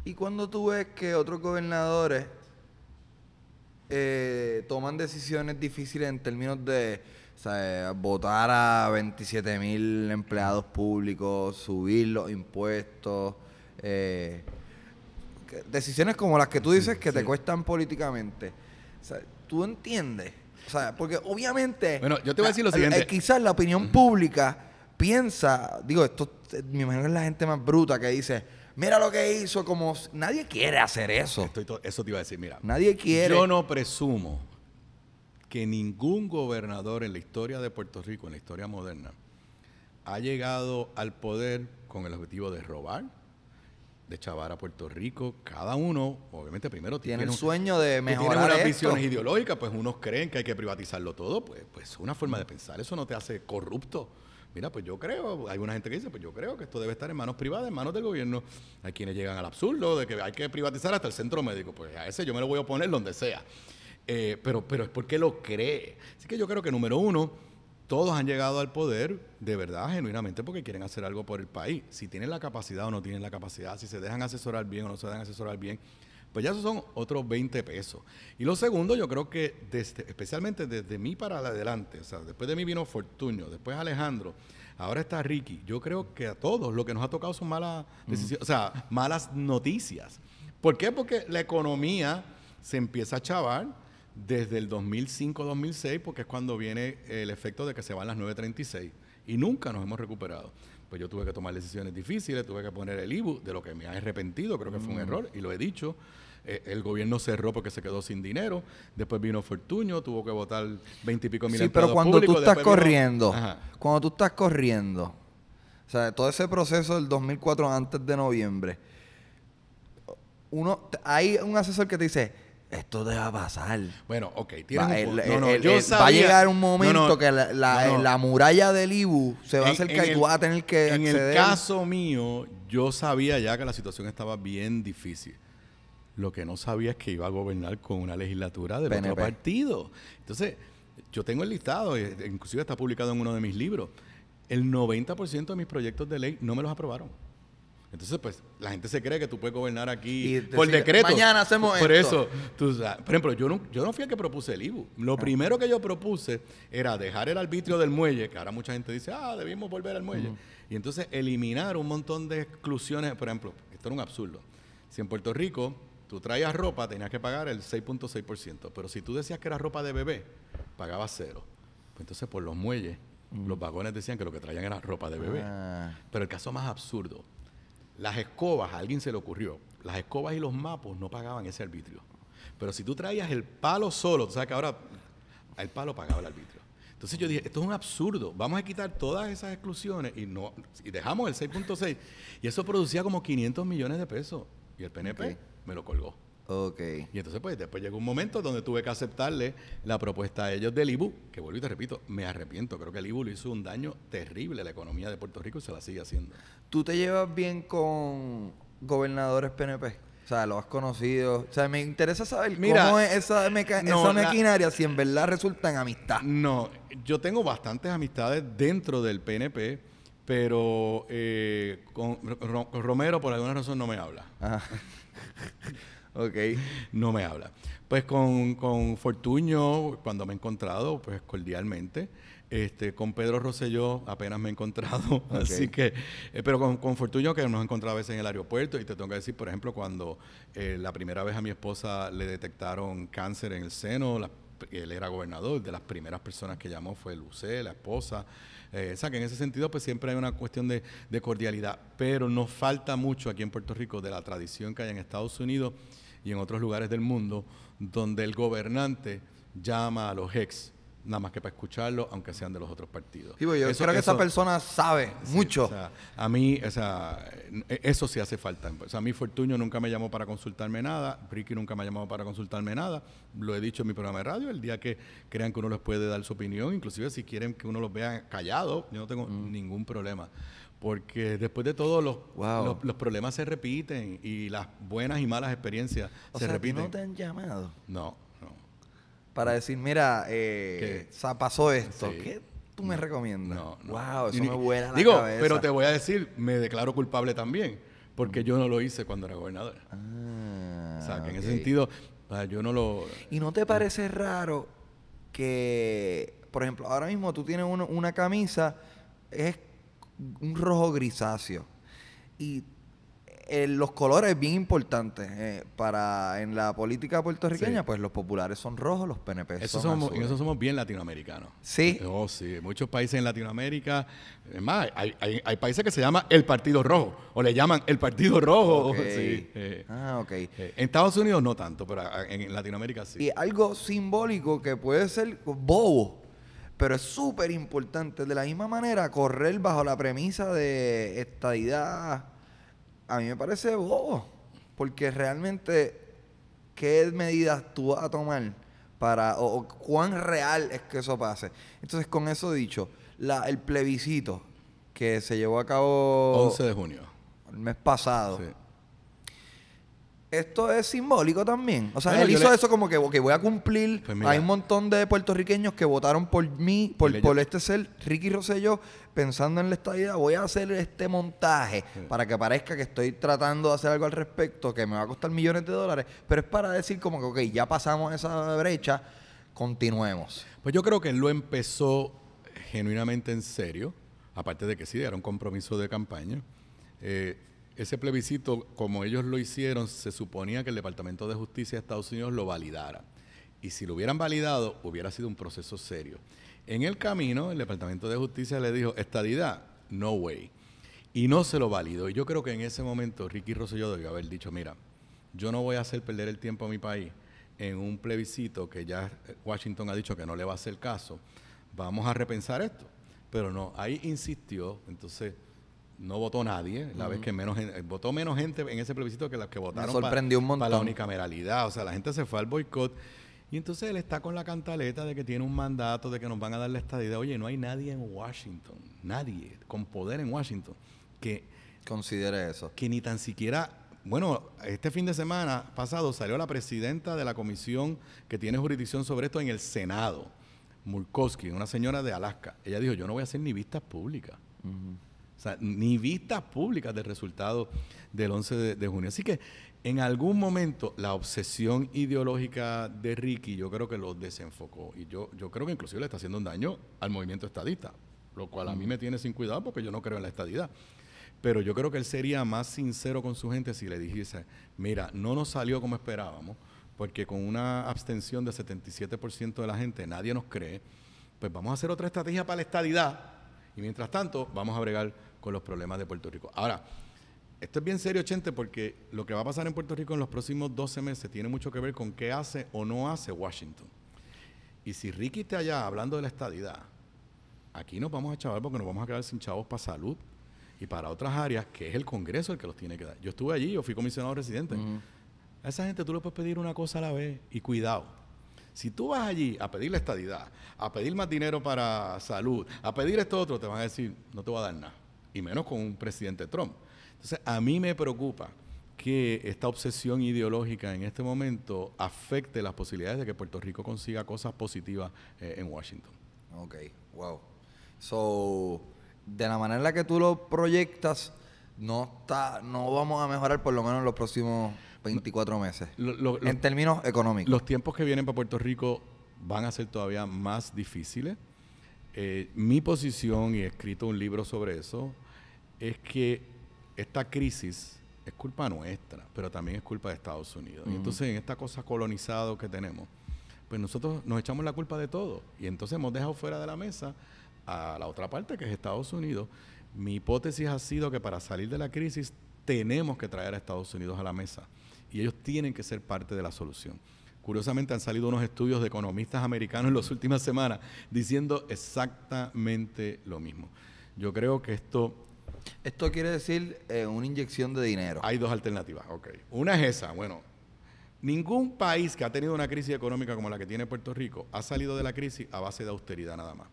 ¿Y cuando tú ves que otros gobernadores eh, toman decisiones difíciles en términos de eh, votar a 27 mil empleados públicos, subir los impuestos, eh, decisiones como las que tú dices que te cuestan políticamente. ¿Tú entiendes? O sea, porque obviamente... Bueno, yo te voy a decir lo siguiente. quizás la opinión pública piensa, digo, esto eh, me imagino es la gente más bruta que dice, mira lo que hizo, como nadie quiere hacer eso. eso te iba a decir, mira. Nadie quiere. Yo no presumo que ningún gobernador en la historia de Puerto Rico, en la historia moderna, ha llegado al poder con el objetivo de robar, de chavar a Puerto Rico. Cada uno, obviamente, primero tiene, el un, sueño de mejorar. Tiene unas visiones ideológicas, pues unos creen que hay que privatizarlo todo, pues, pues una forma de pensar. Eso no te hace corrupto mira, pues yo creo, hay una gente que dice, pues yo creo que esto debe estar en manos privadas, en manos del gobierno. Hay quienes llegan al absurdo de que hay que privatizar hasta el centro médico. Pues a ese yo me lo voy a poner donde sea. Eh, pero, pero es porque lo cree. Así que yo creo que número uno, todos han llegado al poder de verdad, genuinamente, porque quieren hacer algo por el país. Si tienen la capacidad o no tienen la capacidad, si se dejan asesorar bien o no se dejan asesorar bien, pues ya esos son otros 20 pesos. Y lo segundo, yo creo que especialmente desde mí para adelante, o sea, después de mí vino Fortunio, después Alejandro, ahora está Ricky. Yo creo que a todos lo que nos ha tocado son malas decisiones, o sea, malas noticias. ¿Por qué? Porque la economía se empieza a chavar desde el 2005-2006, porque es cuando viene el efecto de que se van las 936 y nunca nos hemos recuperado pues yo tuve que tomar decisiones difíciles, tuve que poner el IBU, de lo que me ha arrepentido, creo que fue un mm. error, y lo he dicho. Eh, el gobierno cerró porque se quedó sin dinero, después vino Fortuño, tuvo que votar veintipico mil Sí, pero cuando tú estás corriendo, cuando tú estás corriendo, o sea, todo ese proceso del 2004 antes de noviembre, uno, hay un asesor que te dice, esto debe pasar. Bueno, ok, va, va a llegar un momento que la, la, muralla del Ibu se va a hacer caer. que. En el caso mío, yo sabía ya que la situación estaba bien difícil. Lo que no sabía es que iba a gobernar con una legislatura del otro partido. Entonces, yo tengo el listado, eh, inclusive está publicado en uno de mis libros. El 90% de mis proyectos de ley no me los aprobaron. Entonces, pues, la gente se cree que tú puedes gobernar aquí por decreto. Mañana hacemos por eso, tú, por ejemplo, yo no, yo no fui el que propuse el IBU. Lo ah. primero que yo propuse era dejar el arbitrio del muelle, que ahora mucha gente dice, ah, debimos volver al muelle. Y entonces eliminar un montón de exclusiones. Por ejemplo, esto era un absurdo. Si en Puerto Rico tú traías ropa, tenías que pagar el 6.6%. Pero si tú decías que era ropa de bebé, pagabas cero. Pues entonces, por los muelles, los vagones decían que lo que traían era ropa de bebé. Ah. Pero el caso más absurdo las escobas, a alguien se le ocurrió, las escobas y los mapos no pagaban ese arbitrio. Pero si tú traías el palo solo, tú sabes que ahora el palo pagaba el arbitrio. Entonces yo dije, esto es un absurdo, vamos a quitar todas esas exclusiones y, no, y dejamos el 6.6. Y eso producía como 500 millones de pesos. Y el PNP me lo colgó. Ok. Y entonces, pues, después llegó un momento donde tuve que aceptarle la propuesta a ellos del IBU, que vuelvo y te repito, me arrepiento. Creo que el IBU le hizo un daño terrible a la economía de Puerto Rico y se la sigue haciendo. ¿Tú te llevas bien con gobernadores PNP? O sea, lo has conocido. O sea, me interesa saber cómo es esa, esa maquinaria, si en verdad resulta en amistad. No, yo tengo bastantes amistades dentro del PNP, pero eh, con, Romero por alguna razón no me habla. Ajá. Ah. *laughs* ok. No me habla. Pues con, con Fortuño, cuando me he encontrado, pues cordialmente. Este, con Pedro Rosselló apenas me he encontrado, *laughs* así que, eh, pero con, con, Fortuño que nos encontrado a veces en el aeropuerto y te tengo que decir, por ejemplo, cuando eh, la primera vez a mi esposa le detectaron cáncer en el seno, él era gobernador, de las primeras personas que llamó fue Lucé, la esposa, eh, o sea que en ese sentido pues siempre hay una cuestión de, de cordialidad, pero nos falta mucho aquí en Puerto Rico de la tradición que hay en Estados Unidos y en otros lugares del mundo donde el gobernante llama a los ex nada más que para escucharlo, aunque sean de los otros partidos. yo creo que esa persona sabe mucho. a mí, o sea, e-, eso sí hace falta. O a mí Fortunio nunca me llamó para consultarme nada, Ricky nunca me ha llamado para consultarme nada. Lo he dicho en mi programa de radio, el día que crean que uno les puede dar su opinión, inclusive si quieren que uno los vea callado, yo no tengo mm. ningún problema. Porque después de todo, los, los, problemas se repiten y las buenas y malas experiencias se repiten. ¿No te han llamado? No, no. Para decir, mira, eh, pasó esto. ¿Qué tú me recomiendas? No, no. Wow, eso me vuela la digo, pero te voy a decir, me declaro culpable también, porque yo no lo hice cuando era gobernador. Ah, o sea, que en ese sentido, yo no lo... ¿Y no te parece raro que, por ejemplo, ahora mismo tú tienes una camisa, es un rojo grisáceo. Y eh, los colores bien importantes eh, para en la política puertorriqueña, pues los populares son rojos, los PNP eso son somos, Eso somos bien latinoamericanos. Sí. Oh, sí. Muchos países en Latinoamérica, es más, hay, hay, países que se llama el Partido Rojo, o le llaman el Partido Rojo. *laughs* Sí, eh. Ah, ok. en Estados Unidos no tanto, pero ah, en Latinoamérica sí. Y algo simbólico que puede ser bobo. Pero es súper importante, de la misma manera, correr bajo la premisa de estadidad, a mí me parece bobo, porque realmente, ¿qué medidas tú vas a tomar para, o, cuán real es que eso pase? Entonces, con eso dicho, la, el plebiscito que se llevó a cabo... 11 de junio. El mes pasado esto es simbólico también. O sea, él hizo eso como que voy a cumplir. Pues Hay un montón de puertorriqueños que votaron por mí, por, por este ser, Ricky Rosselló, pensando en la estadía, voy a hacer este montaje para que parezca que estoy tratando de hacer algo al respecto, que me va a costar millones de dólares, pero es para decir como que, ok, ya pasamos esa brecha, continuemos. Pues yo creo que él lo empezó genuinamente en serio, aparte de que sí, era un compromiso de campaña. Eh, ese plebiscito, como ellos lo hicieron, se suponía que el Departamento de Justicia de Estados Unidos lo validara. Y si lo hubieran validado, hubiera sido un proceso serio. En el camino, el Departamento de Justicia le dijo, estadidad, no way. Y no se lo validó. Y yo creo que en ese momento Ricky Rosselló debió haber dicho, mira, yo no voy a hacer perder el tiempo a mi país en un plebiscito que ya eh, Washington ha dicho que no le va a hacer caso. Vamos a repensar esto. Pero no, ahí insistió. Entonces, no votó nadie, la vez que menos votó menos gente en ese plebiscito que las que votaron sorprendió un para la unicameralidad, o sea, la gente se fue al boicot y entonces él está con la cantaleta de que tiene un mandato, de que nos van a dar la idea oye, no hay nadie en Washington, nadie con poder en Washington que considere eso. Que ni tan siquiera bueno, este fin de semana pasado salió la presidenta de la comisión que tiene jurisdicción sobre esto en el Senado, Murkowski, una señora de Alaska. Ella dijo, yo no voy a hacer ni vistas públicas. O sea, ni vistas públicas del resultado del 11 de, junio. Así que en algún momento la obsesión ideológica de Ricky yo creo que lo desenfocó. Y yo, yo creo que inclusive le está haciendo un daño al movimiento estadista, lo cual a mí me tiene sin cuidado porque yo no creo en la estadidad. Pero yo creo que él sería más sincero con su gente si le dijese, mira, no nos salió como esperábamos, porque con una abstención del 77% de la gente nadie nos cree, pues vamos a hacer otra estrategia para la estadidad. Y mientras tanto, vamos a bregar con los problemas de Puerto Rico. Ahora, esto es bien serio, gente, porque lo que va a pasar en Puerto Rico en los próximos 12 meses tiene mucho que ver con qué hace o no hace Washington. Y si Ricky está allá hablando de la estadidad, aquí nos vamos a chavar porque nos vamos a quedar sin chavos para salud y para otras áreas, que es el Congreso el que los tiene que dar. Yo estuve allí, yo fui comisionado residente. A esa gente tú le puedes pedir una cosa a la vez y cuidado. Si tú vas allí a pedir la estadidad, a pedir más dinero para salud, a pedir esto otro, te van a decir, no te voy a dar nada y menos con un presidente Trump. Entonces, a mí me preocupa que esta obsesión ideológica en este momento afecte las posibilidades de que Puerto Rico consiga cosas positivas eh, en Washington. Ok, wow. So, de la manera en la que tú lo proyectas, no está, no vamos a mejorar por lo menos en los próximos 24 meses. en términos económicos. Los tiempos que vienen para Puerto Rico van a ser todavía más difíciles. Eh, mi posición, y he escrito un libro sobre eso, es que esta crisis es culpa nuestra, pero también es culpa de Estados Unidos. Y entonces en esta cosa colonizado que tenemos, pues nosotros nos echamos la culpa de todo. Y entonces hemos dejado fuera de la mesa a la otra parte que es Estados Unidos. Mi hipótesis ha sido que para salir de la crisis tenemos que traer a Estados Unidos a la mesa y ellos tienen que ser parte de la solución. Curiosamente han salido unos estudios de economistas americanos en las últimas semanas diciendo exactamente lo mismo. Yo creo que esto esto quiere decir eh, una inyección de dinero. Hay dos alternativas, ok. Una es esa, bueno, ningún país que ha tenido una crisis económica como la que tiene Puerto Rico ha salido de la crisis a base de austeridad nada más.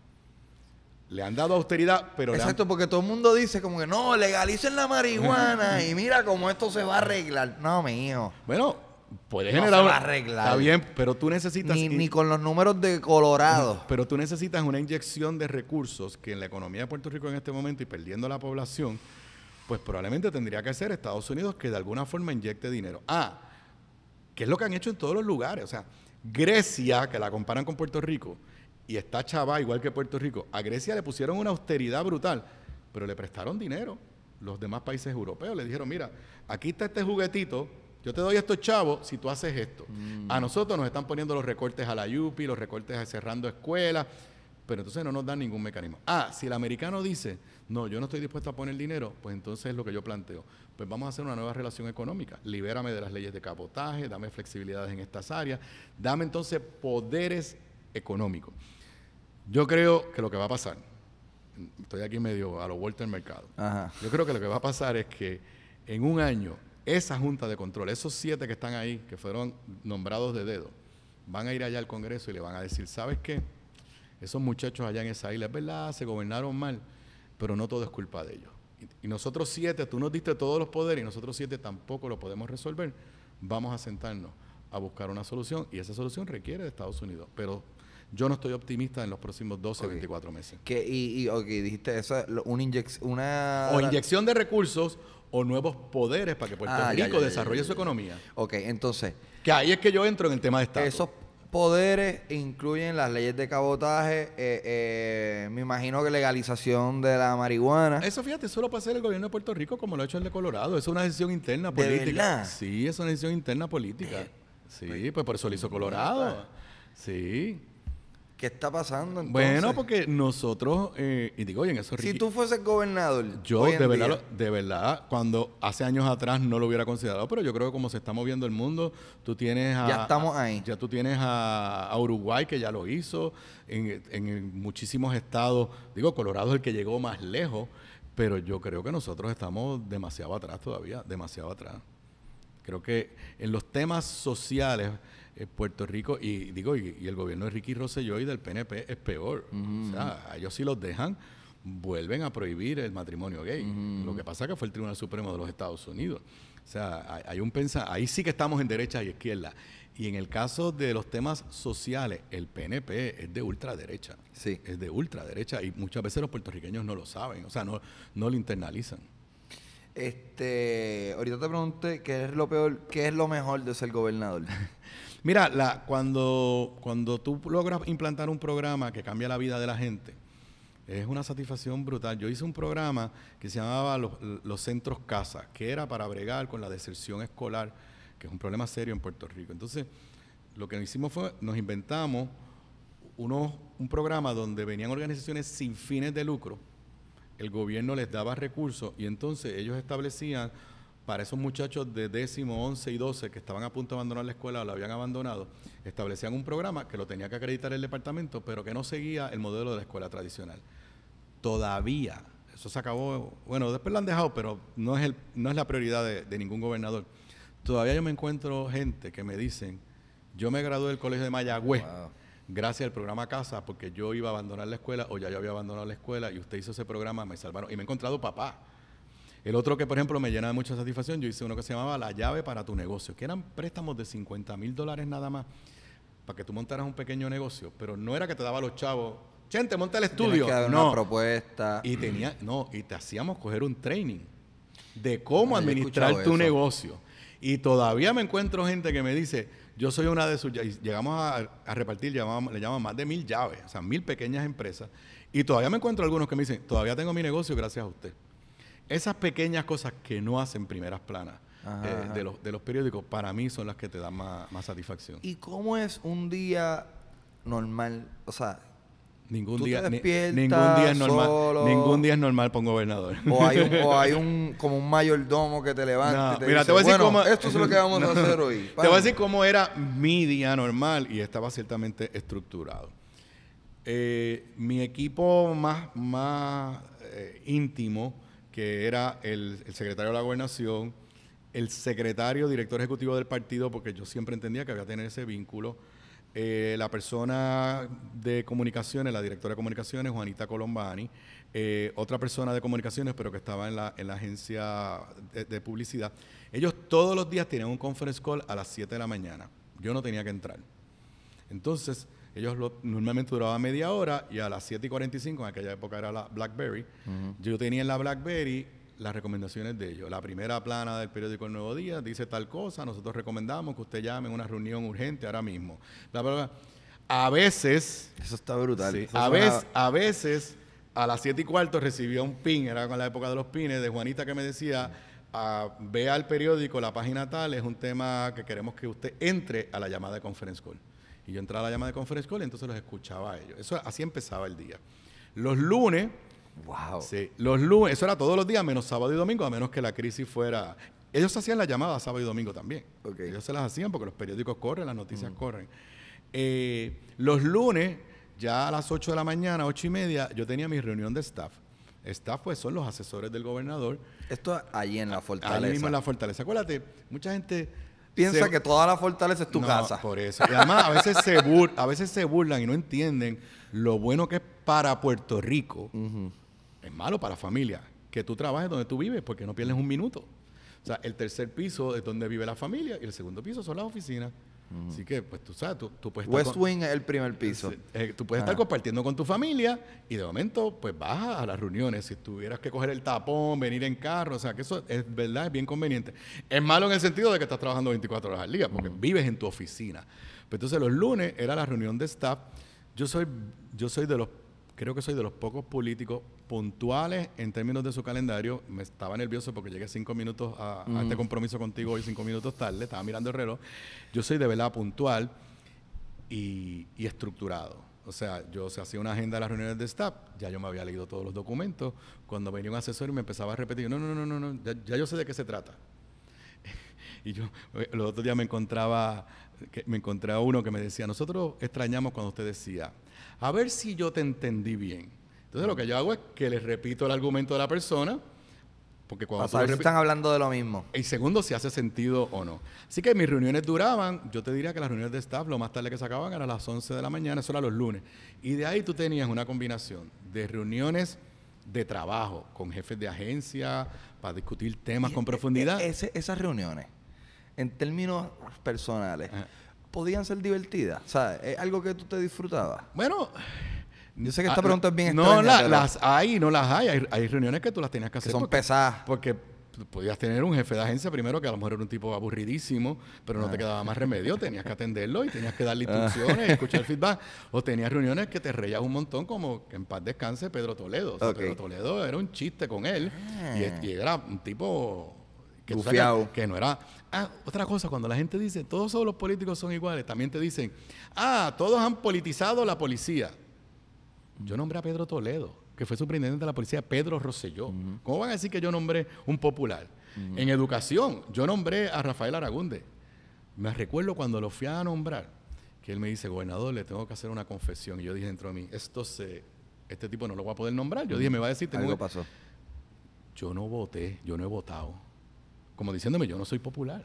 Le han dado austeridad, pero... Exacto, porque todo el mundo dice como que no, legalicen la marihuana *laughs* y mira cómo esto se va a arreglar. No, mío. Bueno, puede generar. Está bien, pero tú necesitas. Ni, con los números de Colorado. Pero tú necesitas una inyección de recursos que en la economía de Puerto Rico en este momento y perdiendo la población, pues probablemente tendría que ser Estados Unidos que de alguna forma inyecte dinero. Ah, que es lo que han hecho en todos los lugares. O sea, Grecia, que la comparan con Puerto Rico, y está chava igual que Puerto Rico. A Grecia le pusieron una austeridad brutal, pero le prestaron dinero los demás países europeos. Le dijeron, mira, aquí está este juguetito yo te doy estos chavos si tú haces esto. Mm. A nosotros nos están poniendo los recortes a la Yupi, los recortes a cerrando escuelas, pero entonces no nos dan ningún mecanismo. Ah, si el americano dice, no, yo no estoy dispuesto a poner dinero, pues entonces es lo que yo planteo. Pues vamos a hacer una nueva relación económica. Libérame de las leyes de cabotaje, dame flexibilidades en estas áreas, dame entonces poderes económicos. Yo creo que lo que va a pasar, estoy aquí medio a lo vuelto del mercado, yo creo que lo que va a pasar es que en un año esa junta de control, esos siete que están ahí, que fueron nombrados de dedo, van a ir allá al Congreso y le van a decir, ¿sabes qué? Esos muchachos allá en esa isla, es verdad, se gobernaron mal, pero no todo es culpa de ellos. Y, nosotros siete, tú nos diste todos los poderes y nosotros siete tampoco lo podemos resolver. Vamos a sentarnos a buscar una solución y esa solución requiere de Estados Unidos. Pero yo no estoy optimista en los próximos 12, o 24 meses. Que, y, y dijiste eso, una, O inyección de recursos o nuevos poderes para que Puerto ah, Rico desarrolle su economía. Ok, entonces. Que ahí es que yo entro en el tema de Estado. Esos poderes incluyen las leyes de cabotaje, eh, eh, me imagino que legalización de la marihuana. Eso, fíjate, solo para hacer el gobierno de Puerto Rico como lo ha hecho el de Colorado. Es una decisión interna política. Sí, es una decisión interna política. Eh, sí, pues, pues por eso lo hizo Colorado. Sí. ¿Qué está pasando Bueno, porque nosotros, eh, y digo, oye, en eso... si tú fueses gobernador... Yo, de verdad, de verdad, cuando hace años atrás no lo hubiera considerado, pero yo creo que como se está moviendo el mundo, tú tienes a... Ya estamos ahí. ya tú tienes a, Uruguay, que ya lo hizo, en, en muchísimos estados, digo, Colorado es el que llegó más lejos, pero yo creo que nosotros estamos demasiado atrás todavía, demasiado atrás. Creo que en los temas sociales eh, Puerto Rico, y digo, y, el gobierno de Ricky Rosselló y del PNP es peor. O sea, ellos sí los dejan, vuelven a prohibir el matrimonio gay. Lo que pasa que fue el Tribunal Supremo de los Estados Unidos. O sea, hay, un pensar, ahí sí que estamos en derecha y izquierda. Y en el caso de los temas sociales, el PNP es de ultraderecha. Sí. Es de ultraderecha y muchas veces los puertorriqueños no lo saben, o sea, no, no lo internalizan. Este, ahorita te pregunté qué es lo peor, qué es lo mejor de ser gobernador. *laughs* Mira, la, cuando, cuando tú logras implantar un programa que cambia la vida de la gente, es una satisfacción brutal. Yo hice un programa que se llamaba Los, Centros Casa, que era para bregar con la deserción escolar, que es un problema serio en Puerto Rico. Entonces, lo que hicimos fue, nos inventamos un programa donde venían organizaciones sin fines de lucro, el gobierno les daba recursos y entonces ellos establecían para esos muchachos de décimo, once y doce que estaban a punto de abandonar la escuela o la habían abandonado, establecían un programa que lo tenía que acreditar el departamento, pero que no seguía el modelo de la escuela tradicional. Todavía, eso se acabó, bueno, después lo han dejado, pero no es, el, no es la prioridad de, ningún gobernador. Todavía yo me encuentro gente que me dicen, yo me gradué del colegio de Mayagüez. gracias al programa Casa, porque yo iba a abandonar la escuela o ya yo había abandonado la escuela y usted hizo ese programa, me salvaron. Y me he encontrado papá el otro que, por ejemplo, me llena de mucha satisfacción, yo hice uno que se llamaba La llave para tu negocio, que eran préstamos de 50 mil dólares nada más para que tú montaras un pequeño negocio, pero no era que te daba los chavos, gente, monta el estudio. no. propuesta. Y mm. tenía, no, y te hacíamos coger un training de cómo administrar tu negocio. Y todavía me encuentro gente que me dice, yo soy una de sus, llegamos a, repartir, le llaman más de mil llaves, o sea, mil pequeñas empresas. Y todavía me encuentro algunos que me dicen, todavía tengo mi negocio gracias a usted. Esas pequeñas cosas que no hacen primeras planas eh, De, los, periódicos, para mí son las que te dan más, satisfacción. ¿Y cómo es un día normal? O sea, Ningún día, ningún día es normal. Ningún día es normal para un gobernador. O hay un, o un *laughs* como un mayordomo que te levanta. y te mira, te voy a decir cómo, esto es lo que vamos a *laughs* hacer hoy. Te voy a decir cómo era mi día normal y estaba ciertamente estructurado. Eh, mi equipo más, más eh, íntimo que era el, secretario de la gobernación, el secretario, director ejecutivo del partido, porque yo siempre entendía que había que tener ese vínculo, eh, la persona de comunicaciones, la directora de comunicaciones, Juanita Colombani, eh, otra persona de comunicaciones, pero que estaba en la, en la agencia de, de, publicidad. Ellos todos los días tienen un conference call a las 7 de la mañana. Yo no tenía que entrar. Entonces, ellos normalmente duraban media hora y a las 7 y 45, en aquella época era la Blackberry, yo tenía en la Blackberry las recomendaciones de ellos. La primera plana del periódico El Nuevo Día dice tal cosa, nosotros recomendamos que usted llame en una reunión urgente ahora mismo. La a veces... Eso está brutal. a, veces, a veces a las siete y cuarto recibía un pin, era con la época de los pines, de Juanita que me decía... Ah, vea el periódico, la página tal, es un tema que queremos que usted entre a la llamada de conference call. Y yo entraba a la llamada de conference y entonces los escuchaba a ellos. Eso, así empezaba el día. Los lunes... Wow. Sí, los lunes, eso era todos los días, menos sábado y domingo, a menos que la crisis fuera... Ellos hacían la llamada sábado y domingo también. Ellos se las hacían porque los periódicos corren, las noticias mm. corren. Eh, los lunes, ya a las 8 de la mañana, 8 y media, yo tenía mi reunión de staff. Staff, pues, son los asesores del gobernador. Esto allí en la fortaleza. Ahí mismo en la fortaleza. Acuérdate, mucha gente piensa que toda la fortaleza es tu casa. Por eso. Y además, a veces, se a veces se burlan y no entienden lo bueno que es para Puerto Rico. Es malo para la familia que tú trabajes donde tú vives porque no pierdes un minuto. O sea, el tercer piso es donde vive la familia y el segundo piso son las oficinas. Así que, pues tú sabes, tú, puedes estar. West Wing es el primer piso. Eh, tú puedes ah. estar compartiendo con tu familia y de momento, pues vas a las reuniones. Si tuvieras que coger el tapón, venir en carro, o sea, que eso es verdad, es bien conveniente. Es malo en el sentido de que estás trabajando 24 horas al día porque vives en tu oficina. Pero pues, entonces, los lunes era la reunión de staff. Yo soy, yo soy de los, creo que soy de los pocos políticos puntuales en términos de su calendario. Me estaba nervioso porque llegué cinco minutos a, este mm. compromiso contigo hoy, cinco minutos tarde, estaba mirando el reloj. Yo soy de verdad puntual y, estructurado. O sea, yo se hacía una agenda de las reuniones de staff, ya yo me había leído todos los documentos. Cuando venía un asesor y me empezaba a repetir, no, no, no, no, no, ya, yo sé de qué se trata. *laughs* y yo, eh, los otros días me encontraba, que, me encontraba uno que me decía, nosotros extrañamos cuando usted decía, a ver si yo te entendí bien. Entonces lo que yo hago es que les repito el argumento de la persona, porque cuando... están hablando de lo mismo. Y segundo, si hace sentido o no. Así que mis reuniones duraban, yo te diría que las reuniones de staff, lo más tarde que sacaban acababan era a las 11 de la mañana, eso era los lunes. Y de ahí tú tenías una combinación de reuniones de trabajo con jefes de agencia, para discutir temas con e, e, profundidad. esas reuniones, en términos personales, podían ser divertidas. ¿Sabes? es algo que tú te disfrutabas. Bueno, yo sé que esta ah, pregunta es bien no No, las hay, no las hay. hay. reuniones que tú las tenías que, hacer. Son pesadas. Porque podías tener un jefe de agencia primero que a lo mejor era un tipo aburridísimo, pero no te ah. quedaba más remedio, tenías que atenderlo y tenías que darle ah. instrucciones, y *laughs* escuchar feedback. O tenías reuniones que te reías un montón, como que en paz descanse Pedro Toledo. O Pedro Toledo era un chiste con él y, era un tipo que, que no era... Ah, otra cosa, cuando la gente dice, todos los políticos son iguales, también te dicen, ah, todos han politizado la policía. Yo nombré a Pedro Toledo, que fue superintendente de la policía, Pedro Rosselló. ¿Cómo van a decir que yo nombré un popular? En educación, yo nombré a Rafael Aragunde. Me recuerdo cuando lo fui a nombrar, que él me dice, gobernador, le tengo que hacer una confesión. Y yo dije dentro de mí, esto se, este tipo no lo va a poder nombrar. Yo dije, me va a decir... Tengo Algo pasó. Yo no voté, yo no he votado. Como diciéndome, yo no soy popular.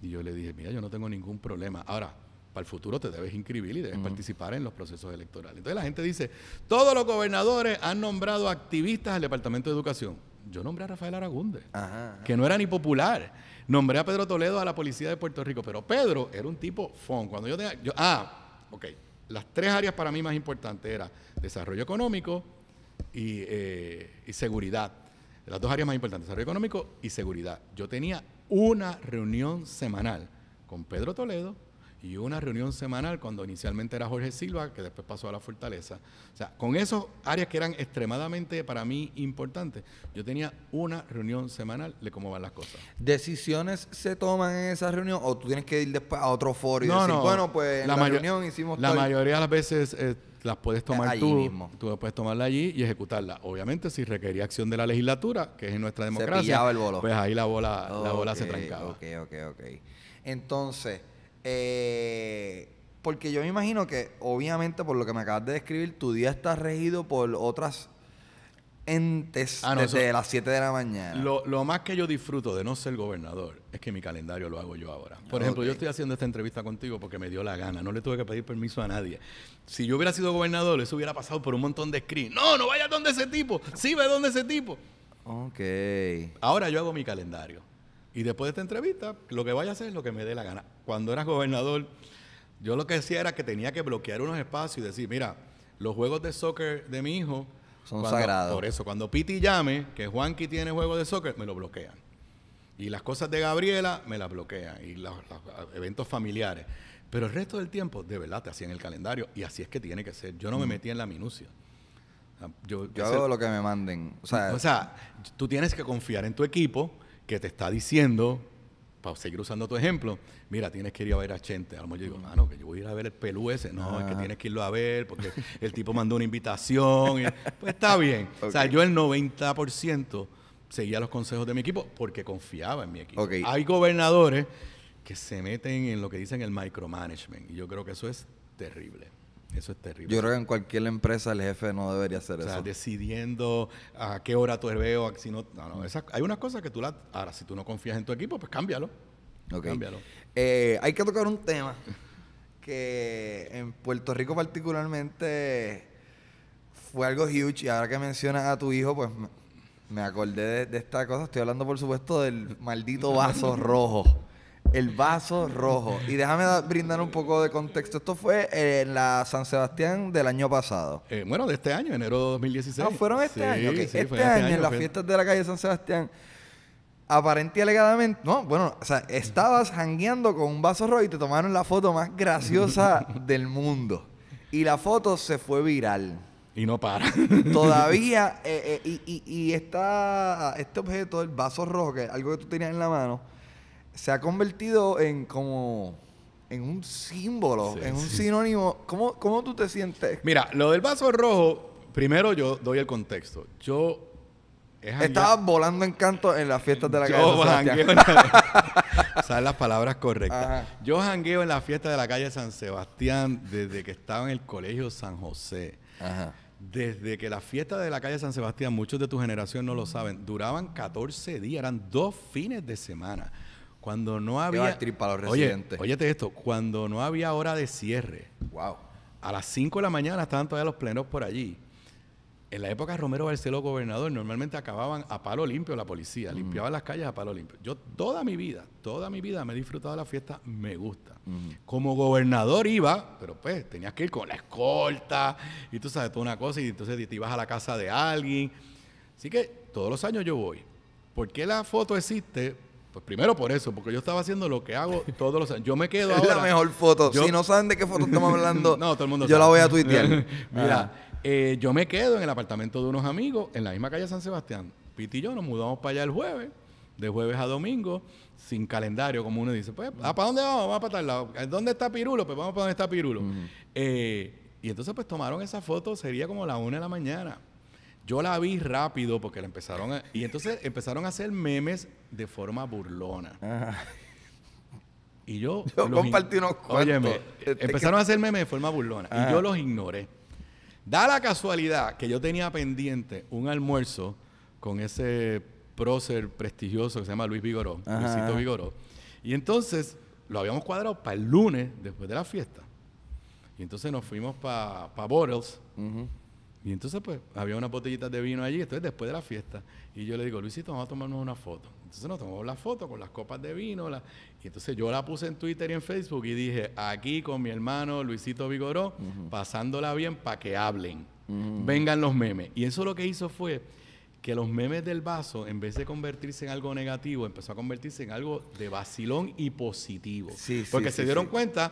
Y yo le dije, mira, yo no tengo ningún problema. Ahora, para el futuro te debes inscribir y debes participar en los procesos electorales. Entonces la gente dice, todos los gobernadores han nombrado activistas al Departamento de Educación. Yo nombré a Rafael Aragunde, que no era ni popular. Nombré a Pedro Toledo a la policía de Puerto Rico, pero Pedro era un tipo fon. Cuando yo tenía, ah, ok, las tres áreas para mí más importantes eran desarrollo económico eh, y seguridad. Las dos áreas más importantes, desarrollo económico y seguridad. Yo tenía una reunión semanal con Pedro Toledo y una reunión semanal cuando inicialmente era Jorge Silva, que después pasó a la Fortaleza. O sea, con esas áreas que eran extremadamente para mí importantes, yo tenía una reunión semanal de cómo van las cosas. ¿Decisiones se toman en esa reunión o tú tienes que ir después a otro foro y no, decir, bueno, pues la, reunión hicimos La mayoría de las veces eh, las puedes ah, tomar allí tú, mismo. tú puedes tomarla allí y ejecutarla. Obviamente, si requería acción de la legislatura, que es en nuestra democracia, pues ahí la bola, la bola se trancaba. Ok, ok, ok. Entonces... Eh, porque yo me imagino que, obviamente, por lo que me acabas de describir, tu día está regido por otras entes ah, desde las 7 de la mañana. Lo, más que yo disfruto de no ser gobernador es que mi calendario lo hago yo ahora. Por ejemplo, yo estoy haciendo esta entrevista contigo porque me dio la gana, no le tuve que pedir permiso a nadie. Si yo hubiera sido gobernador, eso hubiera pasado por un montón de screen. No, no vayas donde ese tipo, sí ve donde ese tipo. Ok. Ahora yo hago mi calendario. Y después de esta entrevista, lo que vaya a hacer es lo que me dé la gana. Cuando eras gobernador, yo lo que decía era que tenía que bloquear unos espacios y decir, mira, los juegos de soccer de mi hijo son sagrados. Por eso, cuando Piti llame que Juanqui tiene juegos de soccer, me lo bloquean. Y las cosas de Gabriela me las bloquean. Y los, eventos familiares. Pero el resto del tiempo, de verdad, te hacían el calendario. Y así es que tiene que ser. Yo no me mm. metí en la minucia. Ah, yo, hago lo que me manden. O sea, o sea, tú tienes que confiar en tu equipo que te está diciendo, para seguir usando tu ejemplo, mira, tienes que ir a ver a Chente. A yo digo, ah no que yo voy a ir a ver el pelú ese. No, es que ah. tienes que irlo a ver porque el tipo mandó una invitación. pues está *laughs* bien. O sea, yo el 90% seguía los consejos de mi equipo porque confiaba en mi equipo. Hay gobernadores que se meten en lo que dicen el micromanagement. Y yo creo que eso es terrible. Eso es terrible. Yo creo que en cualquier empresa el jefe no debería hacer eso. O sea, decidiendo a qué hora tu veo, si no, no, hay unas cosas que tú las... Ahora, si tú no confías en tu equipo, pues cámbialo. Okay. Cámbialo. Eh, hay que tocar un tema que en Puerto Rico particularmente fue algo huge y ahora que mencionas a tu hijo, pues me acordé de esta cosa. Estoy hablando, por supuesto, del maldito *laughs* vaso rojo. El vaso rojo. Y déjame brindar un poco de contexto. Esto fue eh, en la San Sebastián del año pasado. Eh, bueno, de este año, enero de 2016. No, ah, fueron este año. Este, este, año, en las fiestas de la calle San Sebastián aparentemente y alegadamente, no, bueno, o sea, estabas hangueando con un vaso rojo y te tomaron la foto más graciosa *laughs* del mundo. Y la foto se fue viral. Y no para. *laughs* Todavía, eh, y, y, y esta, este objeto, el vaso rojo, que es algo que tú tenías en la mano, se ha convertido en como en un símbolo, en un sinónimo. ¿Cómo, tú te sientes? Mira, lo del vaso rojo, primero yo doy el contexto. Yo estaba volando en canto en las fiestas de la calle San Sebastián. *laughs* las palabras correctas. Yo jangueo en la fiesta de la calle San Sebastián desde que estaba en el colegio San José. Desde que las fiestas de la calle San Sebastián, muchos de tu generación no lo saben, duraban 14 días, eran dos fines de semana. Cuando no había. Para los residentes. Oye, esto. Cuando no había hora de cierre. Wow. A las 5 de la mañana estaban todavía los plenos por allí. En la época de Romero Barceló, gobernador, normalmente acababan a palo limpio la policía, mm. limpiaban las calles a palo limpio. Yo toda mi vida, toda mi vida me he disfrutado de la fiesta, me gusta. Mm. Como gobernador iba, pero pues tenías que ir con la escolta y tú sabes toda una cosa y entonces te ibas a la casa de alguien. Así que todos los años yo voy. ¿Por qué la foto existe? Pues primero por eso, porque yo estaba haciendo lo que hago todos los años. Yo me quedo ahora. Es la mejor foto. Si no saben de qué foto estamos hablando, *laughs* yo la voy a tuitear. *laughs* Mira, ah. eh, yo me quedo en el apartamento de unos amigos en la misma calle San Sebastián. Piti y yo nos mudamos para allá el jueves, de jueves a domingo, sin calendario, como uno dice. Pues, ah, ¿para dónde vamos? Vamos para tal lado. ¿Dónde está Pirulo? Pues vamos para donde está Pirulo. Eh, y entonces, pues tomaron esa foto, sería como la una de la mañana. Yo la vi rápido porque la empezaron a, y entonces empezaron a hacer memes de forma burlona. Y yo, *laughs* yo compartí unos Óyeme, este, empezaron a hacer memes de forma burlona y yo los ignoré. Da la casualidad que yo tenía pendiente un almuerzo con ese prócer prestigioso que se llama Luis Vigoró, Luisito Vigoró. Y entonces lo habíamos cuadrado para el lunes después de la fiesta. Y entonces nos fuimos para pa Bottles. Y entonces, pues, había unas botellitas de vino allí, entonces después de la fiesta. Y yo le digo, Luisito, vamos a tomarnos una foto. Entonces nos tomamos la foto con las copas de vino. La... Y entonces yo la puse en Twitter y en Facebook y dije, aquí con mi hermano Luisito Vigoró, pasándola bien para que hablen. Vengan los memes. Y eso lo que hizo fue que los memes del vaso, en vez de convertirse en algo negativo, empezó a convertirse en algo de vacilón y positivo. Sí, Porque se dieron cuenta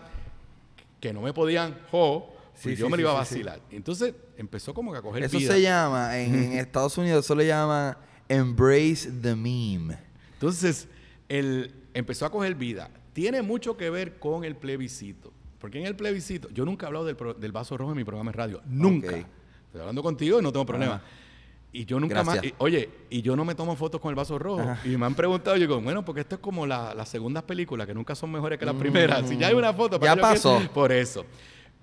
que no me podían jo, Sí, pues yo me lo iba a vacilar. Entonces empezó como que a coger vida Eso se llama, en, Estados Unidos, eso le llama embrace the meme. Entonces, él empezó a coger vida. Tiene mucho que ver con el plebiscito. Porque en el plebiscito, yo nunca he hablado del, vaso rojo en mi programa de radio. Nunca. Estoy hablando contigo y no tengo problema. Y yo nunca más, oye, y yo no me tomo fotos con el vaso rojo. Y me han preguntado, yo digo, bueno, porque esto es como las segundas películas, que nunca son mejores que las primeras. Si ya hay una foto, ¿para ya pasó. por eso.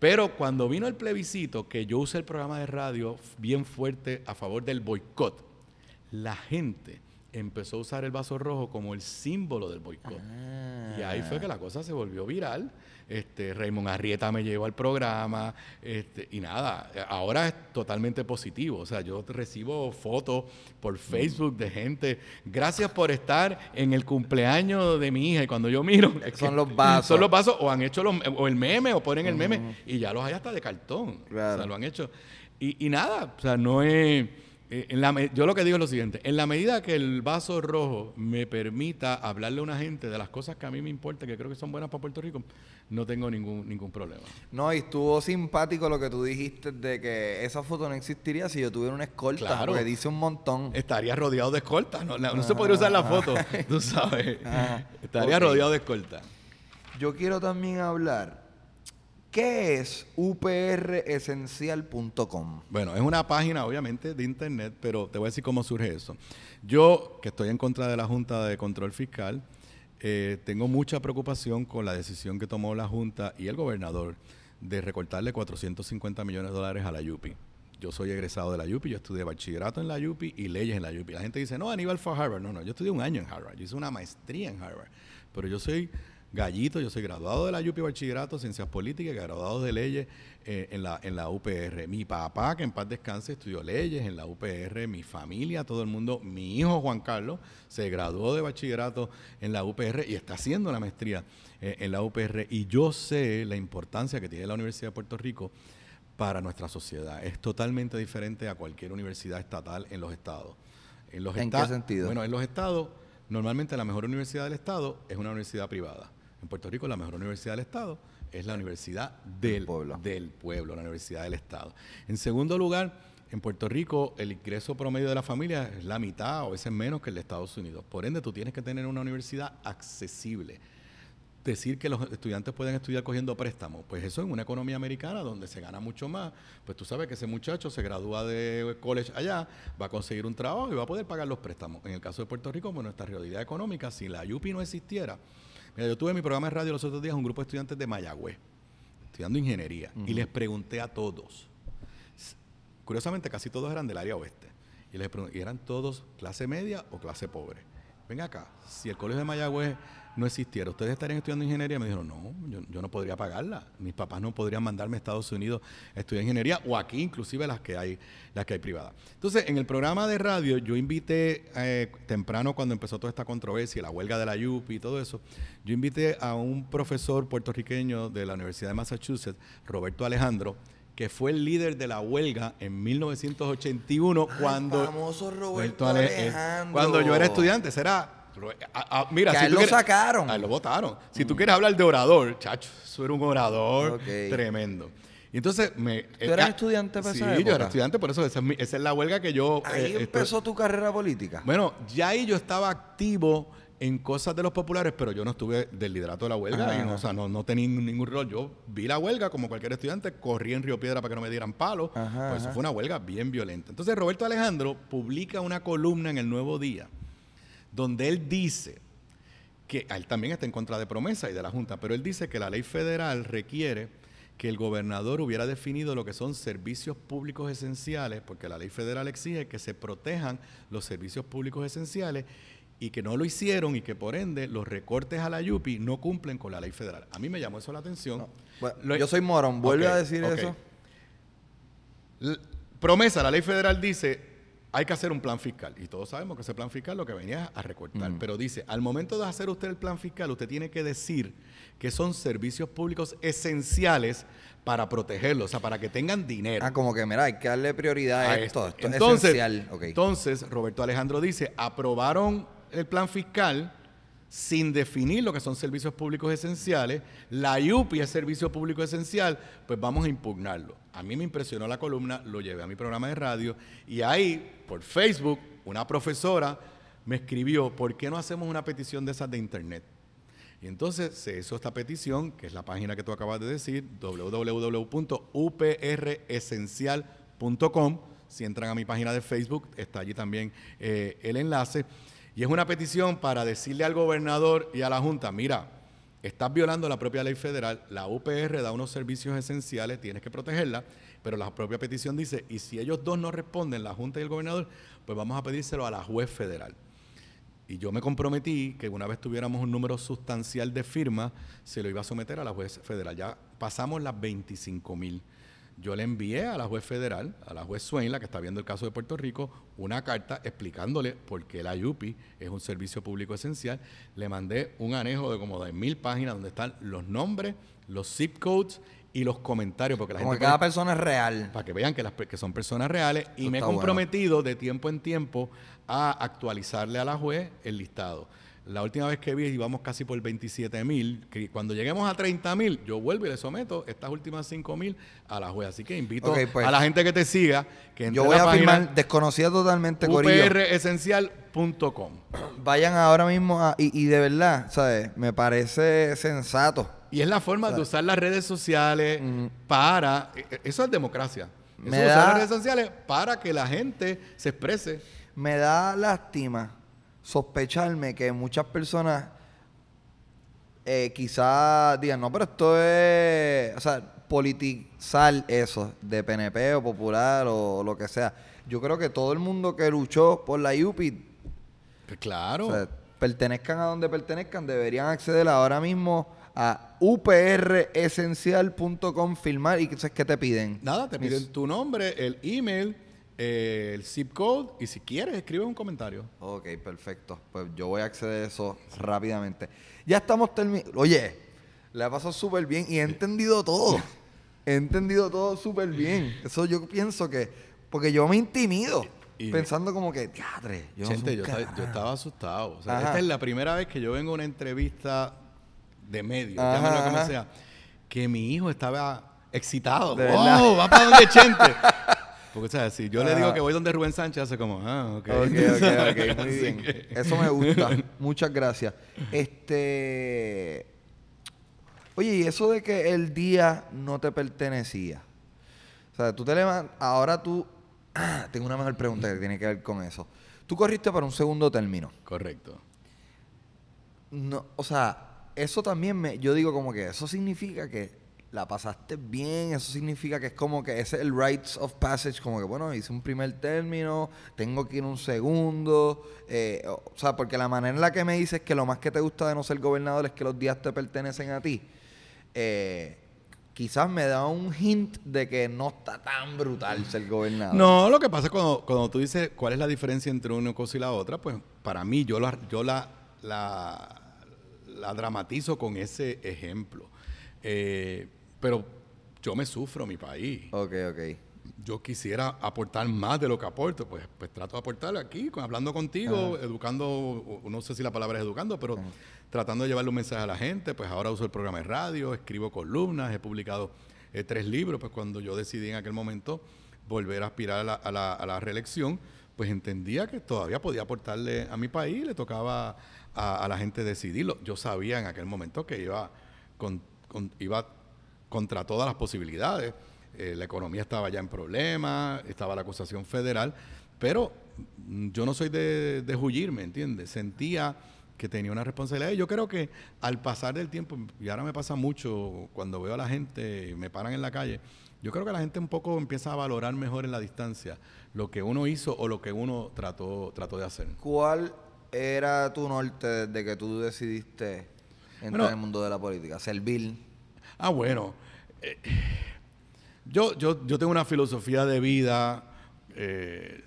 Pero cuando vino el plebiscito, que yo usé el programa de radio bien fuerte a favor del boicot, la gente empezó a usar el vaso rojo como el símbolo del boicot. Y ahí fue que ah. la cosa se volvió viral este, Raymond Arrieta me llevó al programa, este, y nada, ahora es totalmente positivo, o sea, yo recibo fotos por mm. Facebook de gente, gracias por estar en el cumpleaños de mi hija, y cuando yo miro... Son los vasos. Son los vasos, o han hecho los, o el meme, o ponen el meme, mm. y ya los hay hasta de cartón, o sea, lo han hecho. Y, y nada, o sea, no es eh, yo lo que digo es lo siguiente, en la medida que el vaso rojo me permita hablarle a una gente de las cosas que a mí me importan, que creo que son buenas para Puerto Rico, no tengo ningún, ningún problema. No, y estuvo simpático lo que tú dijiste de que esa foto no existiría si yo tuviera una escolta, claro, porque dice un montón. Estaría rodeado de escoltas no, se podría usar la ah. foto, tú *laughs* sabes. Ah. estaría rodeado de escolta. Yo quiero también hablar ¿Qué es upresencial.com? Bueno, es una página obviamente de internet, pero te voy a decir cómo surge eso. Yo, que estoy en contra de la Junta de Control Fiscal, eh, tengo mucha preocupación con la decisión que tomó la Junta y el gobernador de recortarle 450 millones de dólares a la YUPI. Yo soy egresado de la YUPI, yo estudié bachillerato en la YUPI y leyes en la YUPI. La gente dice, no, Aníbal fue Harvard. No, no, yo estudié un año en Harvard, yo hice una maestría en Harvard, pero yo soy Gallito, yo soy graduado de la UP Bachillerato, Ciencias Políticas, graduado de Leyes eh, en, la, en la UPR. Mi papá, que en paz descanse, estudió Leyes en la UPR. Mi familia, todo el mundo. Mi hijo Juan Carlos se graduó de Bachillerato en la UPR y está haciendo la maestría eh, en la UPR. Y yo sé la importancia que tiene la Universidad de Puerto Rico para nuestra sociedad. Es totalmente diferente a cualquier universidad estatal en los estados. ¿En, qué sentido? Bueno, en los estados, normalmente la mejor universidad del estado es una universidad privada. En Puerto Rico la mejor universidad del Estado es la Universidad del Pueblo, del pueblo la Universidad del Estado. En segundo lugar, en Puerto Rico el ingreso promedio de la familia es la mitad o a veces menos que el de Estados Unidos. Por ende, tú tienes que tener una universidad accesible. Decir que los estudiantes pueden estudiar cogiendo préstamos, pues eso en una economía americana donde se gana mucho más, pues tú sabes que ese muchacho se gradúa de college allá, va a conseguir un trabajo y va a poder pagar los préstamos. En el caso de Puerto Rico, nuestra realidad económica, si la Yupi no existiera, Mira, yo tuve mi programa de radio los otros días un grupo de estudiantes de Mayagüez, estudiando ingeniería, y les pregunté a todos. Curiosamente, casi todos eran del área oeste. Y les pregunté, ¿y eran todos clase media o clase pobre? Ven acá, si el colegio de Mayagüez no existiera, ¿ustedes estarían estudiando ingeniería? Me dijeron, no, yo, no podría pagarla. Mis papás no podrían mandarme a Estados Unidos a estudiar ingeniería o aquí inclusive las que hay, las que hay privadas. Entonces, en el programa de radio yo invité, eh, temprano cuando empezó toda esta controversia, la huelga de la UP y todo eso, yo invité a un profesor puertorriqueño de la Universidad de Massachusetts, Roberto Alejandro, que fue el líder de la huelga en 1981 cuando Roberto Alejandro. Eh, cuando yo era estudiante, será eh, a, ah, ah, mira, que si lo sacaron. A lo votaron. Si tú mm. quieres hablar de orador, chacho, eso era un orador tremendo. entonces me. Eh, ¿Tú eras ah, estudiante para Sí, yo era estudiante, por eso esa es, la huelga que yo. Eh, ahí empezó tu carrera política. Bueno, ya ahí yo estaba activo en cosas de los populares, pero yo no estuve del liderato de la huelga, o sea, no, tenía ningún rol. Yo vi la huelga como cualquier estudiante, corrí en Río Piedra para que no me dieran palos, pues eso fue una huelga bien violenta. Entonces Roberto Alejandro publica una columna en El Nuevo Día donde él dice que ah, él también está en contra de promesa y de la Junta, pero él dice que la ley federal requiere que el gobernador hubiera definido lo que son servicios públicos esenciales, porque la ley federal exige que se protejan los servicios públicos esenciales y que no lo hicieron y que por ende los recortes a la YUPI no cumplen con la ley federal. A mí me llamó eso la atención. yo soy morón, vuelve a decir eso. promesa, la ley federal dice, hay que hacer un plan fiscal. Y todos sabemos que ese plan fiscal lo que venía a recortar. Mm. Pero dice, al momento de hacer usted el plan fiscal, usted tiene que decir que son servicios públicos esenciales para protegerlos, o sea, para que tengan dinero. Ah, como que, mira, hay que darle prioridad a, esto. esto. es esencial. Entonces, Roberto Alejandro dice, aprobaron el plan fiscal sin definir lo que son servicios públicos esenciales, la IUPI es servicio público esencial, pues vamos a impugnarlo. A mí me impresionó la columna, lo llevé a mi programa de radio y ahí, por Facebook, una profesora me escribió, ¿por qué no hacemos una petición de esas de internet? Y entonces se hizo esta petición, que es la página que tú acabas de decir, www.upresencial.com. Si entran a mi página de Facebook, está allí también eh, el enlace. Y es una petición para decirle al gobernador y a la Junta, mira, estás violando la propia ley federal, la UPR da unos servicios esenciales, tienes que protegerla, pero la propia petición dice, y si ellos dos no responden, la Junta y el gobernador, pues vamos a pedírselo a la juez federal. Y yo me comprometí que una vez tuviéramos un número sustancial de firmas, se lo iba a someter a la juez federal. Ya pasamos las 25 mil. Yo le envié a la juez federal, a la juez Swain, que está viendo el caso de Puerto Rico, una carta explicándole por qué la IUPI es un servicio público esencial. Le mandé un anejo de como de mil páginas donde están los nombres, los zip codes y los comentarios. Porque como cada persona es real. Para que vean que, las, que son personas reales. y me he comprometido de tiempo en tiempo a actualizarle a la juez el listado. La última vez que vi íbamos casi por 27 mil. Cuando lleguemos a 30 mil, yo vuelvo y le someto estas últimas 5 mil a la juez. Así que invito pues, a la gente que te siga. Que yo voy a firmar desconocida totalmente upresencial.com. Vayan ahora mismo a, y, de verdad, ¿sabes? Me parece sensato. Y es la forma de usar las redes sociales para. E, e, eso es democracia. Eso usar las redes sociales para que la gente se exprese. Me da lástima sospecharme que muchas personas eh, quizás digan, no, pero esto es, o sea, politizar eso de PNP o popular o lo que sea. Yo creo que todo el mundo que luchó por la UPI, pues claro, pertenezcan a donde pertenezcan, deberían acceder ahora mismo a upresencial.com firmar y es qué te piden? Nada, te piden tu nombre, el email eh, el zip code y si quieres escribe un comentario. Ok, perfecto. Pues yo voy a acceder a eso rápidamente. Ya estamos terminando. Oye, le ha pasado súper bien y he entendido todo. he entendido todo súper bien. Eso yo pienso que, porque yo me intimido. pensando como que, diadre, yo, yo, estaba, asustado. esta es la primera vez que yo vengo a una entrevista de medio, que mi hijo estaba excitado. ¡Wow! ¡Va para donde Chente! *laughs* Porque, o sea, Si yo le digo que voy donde Rubén Sánchez, hace como, ah, ok. Ok, ok, ok, *laughs* muy bien. Eso me gusta. *laughs* Muchas gracias. Este. Oye, y eso de que el día no te pertenecía. O sea, tú te levantas. Ahora tú. *clears throat* tengo una mejor pregunta que tiene que ver con eso. Tú corriste para un segundo término. Correcto. No, o sea, eso también me. Yo digo como que eso significa que la pasaste bien, eso significa que es como que ese es el rites of passage, como que bueno, hice un primer término, tengo que ir un segundo, eh, o sea, porque la manera en la que me dices que lo más que te gusta de no ser gobernador es que los días te pertenecen a ti, eh, quizás me da un hint de que no está tan brutal ser gobernador. No, lo que pasa es cuando, tú dices cuál es la diferencia entre una cosa y la otra, pues para mí yo la, yo la, la, la dramatizo con ese ejemplo. Eh, pero yo me sufro mi país. Ok, ok. Yo quisiera aportar más de lo que aporto, pues, pues trato de aportar aquí, hablando contigo, educando, no sé si la palabra es educando, pero tratando de llevarle un mensaje a la gente, pues ahora uso el programa de radio, escribo columnas, he publicado eh, tres libros, pues cuando yo decidí en aquel momento volver a aspirar a la, reelección, pues entendía que todavía podía aportarle a mi país, le tocaba a, la gente decidirlo. Yo sabía en aquel momento que iba, con, iba contra todas las posibilidades. Eh, la economía estaba ya en problemas, estaba la acusación federal, pero yo no soy de, de entiendes? Sentía que tenía una responsabilidad. yo creo que al pasar del tiempo, y ahora me pasa mucho cuando veo a la gente, ...y me paran en la calle, yo creo que la gente un poco empieza a valorar mejor en la distancia lo que uno hizo o lo que uno trató, trató de hacer. ¿Cuál era tu norte desde que tú decidiste entrar en el mundo de la política? ¿Servir? Ah, bueno. Eh, yo, yo, tengo una filosofía de vida, eh,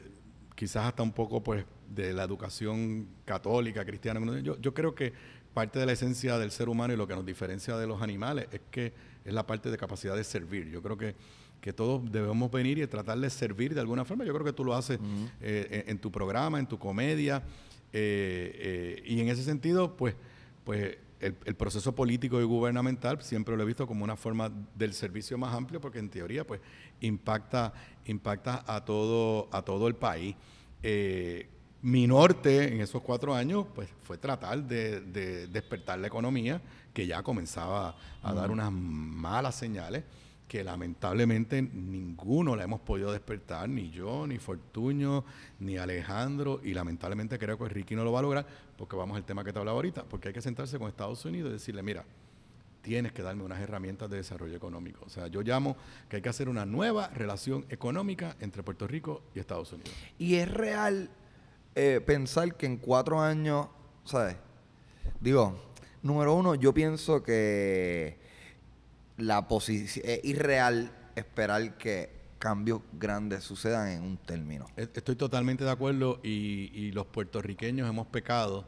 quizás hasta un poco pues de la educación católica, cristiana. Yo, creo que parte de la esencia del ser humano y lo que nos diferencia de los animales es que es la parte de capacidad de servir. Yo creo que, que todos debemos venir y tratar de servir de alguna forma. Yo creo que tú lo haces eh, en, tu programa, en tu comedia. y en ese sentido, pues, pues el, proceso político y gubernamental siempre lo he visto como una forma del servicio más amplio porque en teoría pues impacta, impacta a, todo, a todo el país. Eh, mi norte en esos cuatro años pues, fue tratar de, despertar la economía que ya comenzaba a dar unas malas señales que lamentablemente ninguno la hemos podido despertar, ni yo, ni Fortuño, ni Alejandro, y lamentablemente creo que Ricky no lo va a lograr, porque vamos al tema que te hablaba ahorita, porque hay que sentarse con Estados Unidos y decirle, mira, tienes que darme unas herramientas de desarrollo económico. O sea, yo llamo que hay que hacer una nueva relación económica entre Puerto Rico y Estados Unidos. Y es real eh, pensar que en cuatro años, ¿sabes? Digo, número uno, yo pienso que la posición es irreal esperar que cambios grandes sucedan en un término. E-, estoy totalmente de acuerdo y, los puertorriqueños hemos pecado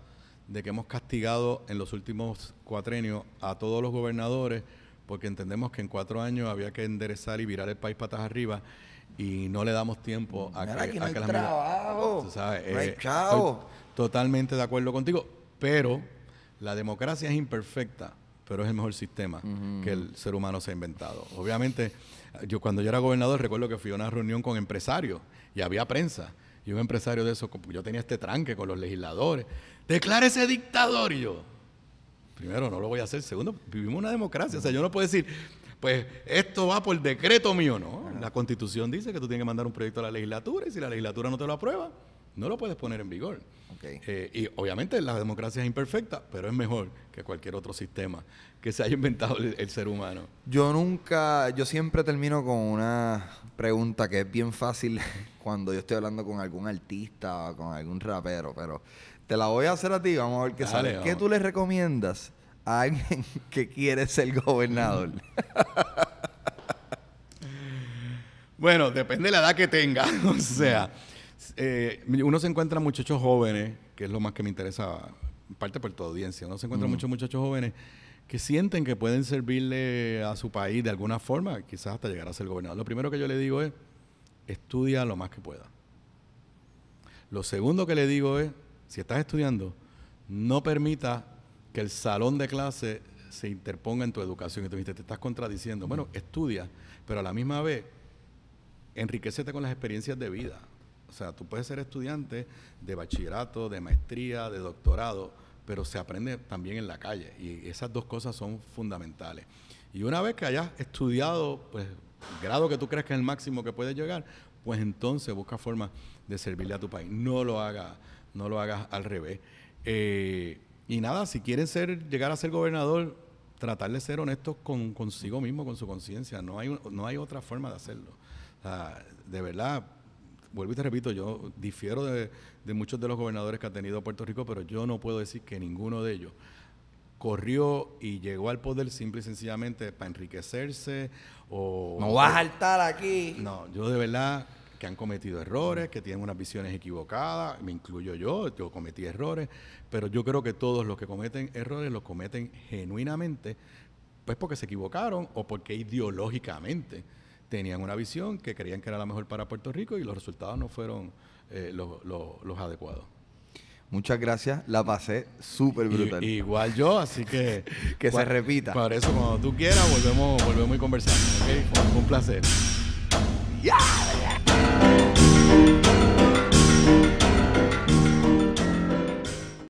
de que hemos castigado en los últimos cuatrenios a todos los gobernadores porque entendemos que en cuatro años había que enderezar y virar el país patas arriba y no le damos tiempo a que, que, no a que hay trabajo, eh, totalmente de acuerdo contigo, pero la democracia es imperfecta pero es el mejor sistema que el ser humano se ha inventado. Obviamente, yo cuando yo era gobernador recuerdo que fui a una reunión con empresarios y había prensa. Y un empresario de eso, yo tenía este tranque con los legisladores. Declárese dictador yo. Primero, no lo voy a hacer. Segundo, vivimos una democracia. O sea, yo no puedo decir, pues esto va por decreto mío, ¿no? La constitución dice que tú tienes que mandar un proyecto a la legislatura y si la legislatura no te lo aprueba, no lo puedes poner en vigor. Eh, y obviamente la democracia es imperfecta, pero es mejor que cualquier otro sistema que se haya inventado el, ser humano. Yo nunca, yo siempre termino con una pregunta que es bien fácil *laughs* cuando yo estoy hablando con algún artista o con algún rapero, pero te la voy a hacer a ti, vamos a ver qué sale. ¿Qué tú le recomiendas a alguien *laughs* que quiere ser gobernador? *laughs* bueno, depende de la edad que tenga, o sea... Pues, eh, uno se encuentra muchachos jóvenes, que es lo más que me interesa, parte por tu audiencia, uno se encuentra muchos muchachos jóvenes que sienten que pueden servirle a su país de alguna forma, quizás hasta llegar a ser gobernador. Lo primero que yo le digo es, estudia lo más que pueda. Lo segundo que le digo es, si estás estudiando, no permita que el salón de clase se interponga en tu educación. Y te estás contradiciendo. Bueno, estudia, pero a la misma vez, enriquecete con las experiencias de vida. O sea, tú puedes ser estudiante de bachillerato, de maestría, de doctorado, pero se aprende también en la calle y esas dos cosas son fundamentales. Y una vez que hayas estudiado, pues, el grado que tú crees que es el máximo que puedes llegar, pues entonces busca formas de servirle a tu país. No lo hagas, no lo hagas al revés. Eh, y nada, si quieres llegar a ser gobernador, tratar de ser honesto con consigo mismo, con su conciencia. No hay, no hay otra forma de hacerlo. de verdad, vuelvo y te repito, yo difiero de, muchos de los gobernadores que ha tenido Puerto Rico, pero yo no puedo decir que ninguno de ellos corrió y llegó al poder simple y sencillamente para enriquecerse o... No vas a saltar aquí. No, yo de verdad que han cometido errores, que tienen unas visiones equivocadas, me incluyo yo, yo cometí errores, pero yo creo que todos los que cometen errores los cometen genuinamente, pues porque se equivocaron o porque ideológicamente tenían una visión que creían que era la mejor para Puerto Rico y los resultados no fueron eh, los, adecuados. Muchas gracias, la pasé súper brutal. igual yo, así que... *laughs* que se repita. Para eso, cuando tú quieras, volvemos, volvemos y conversamos. un placer.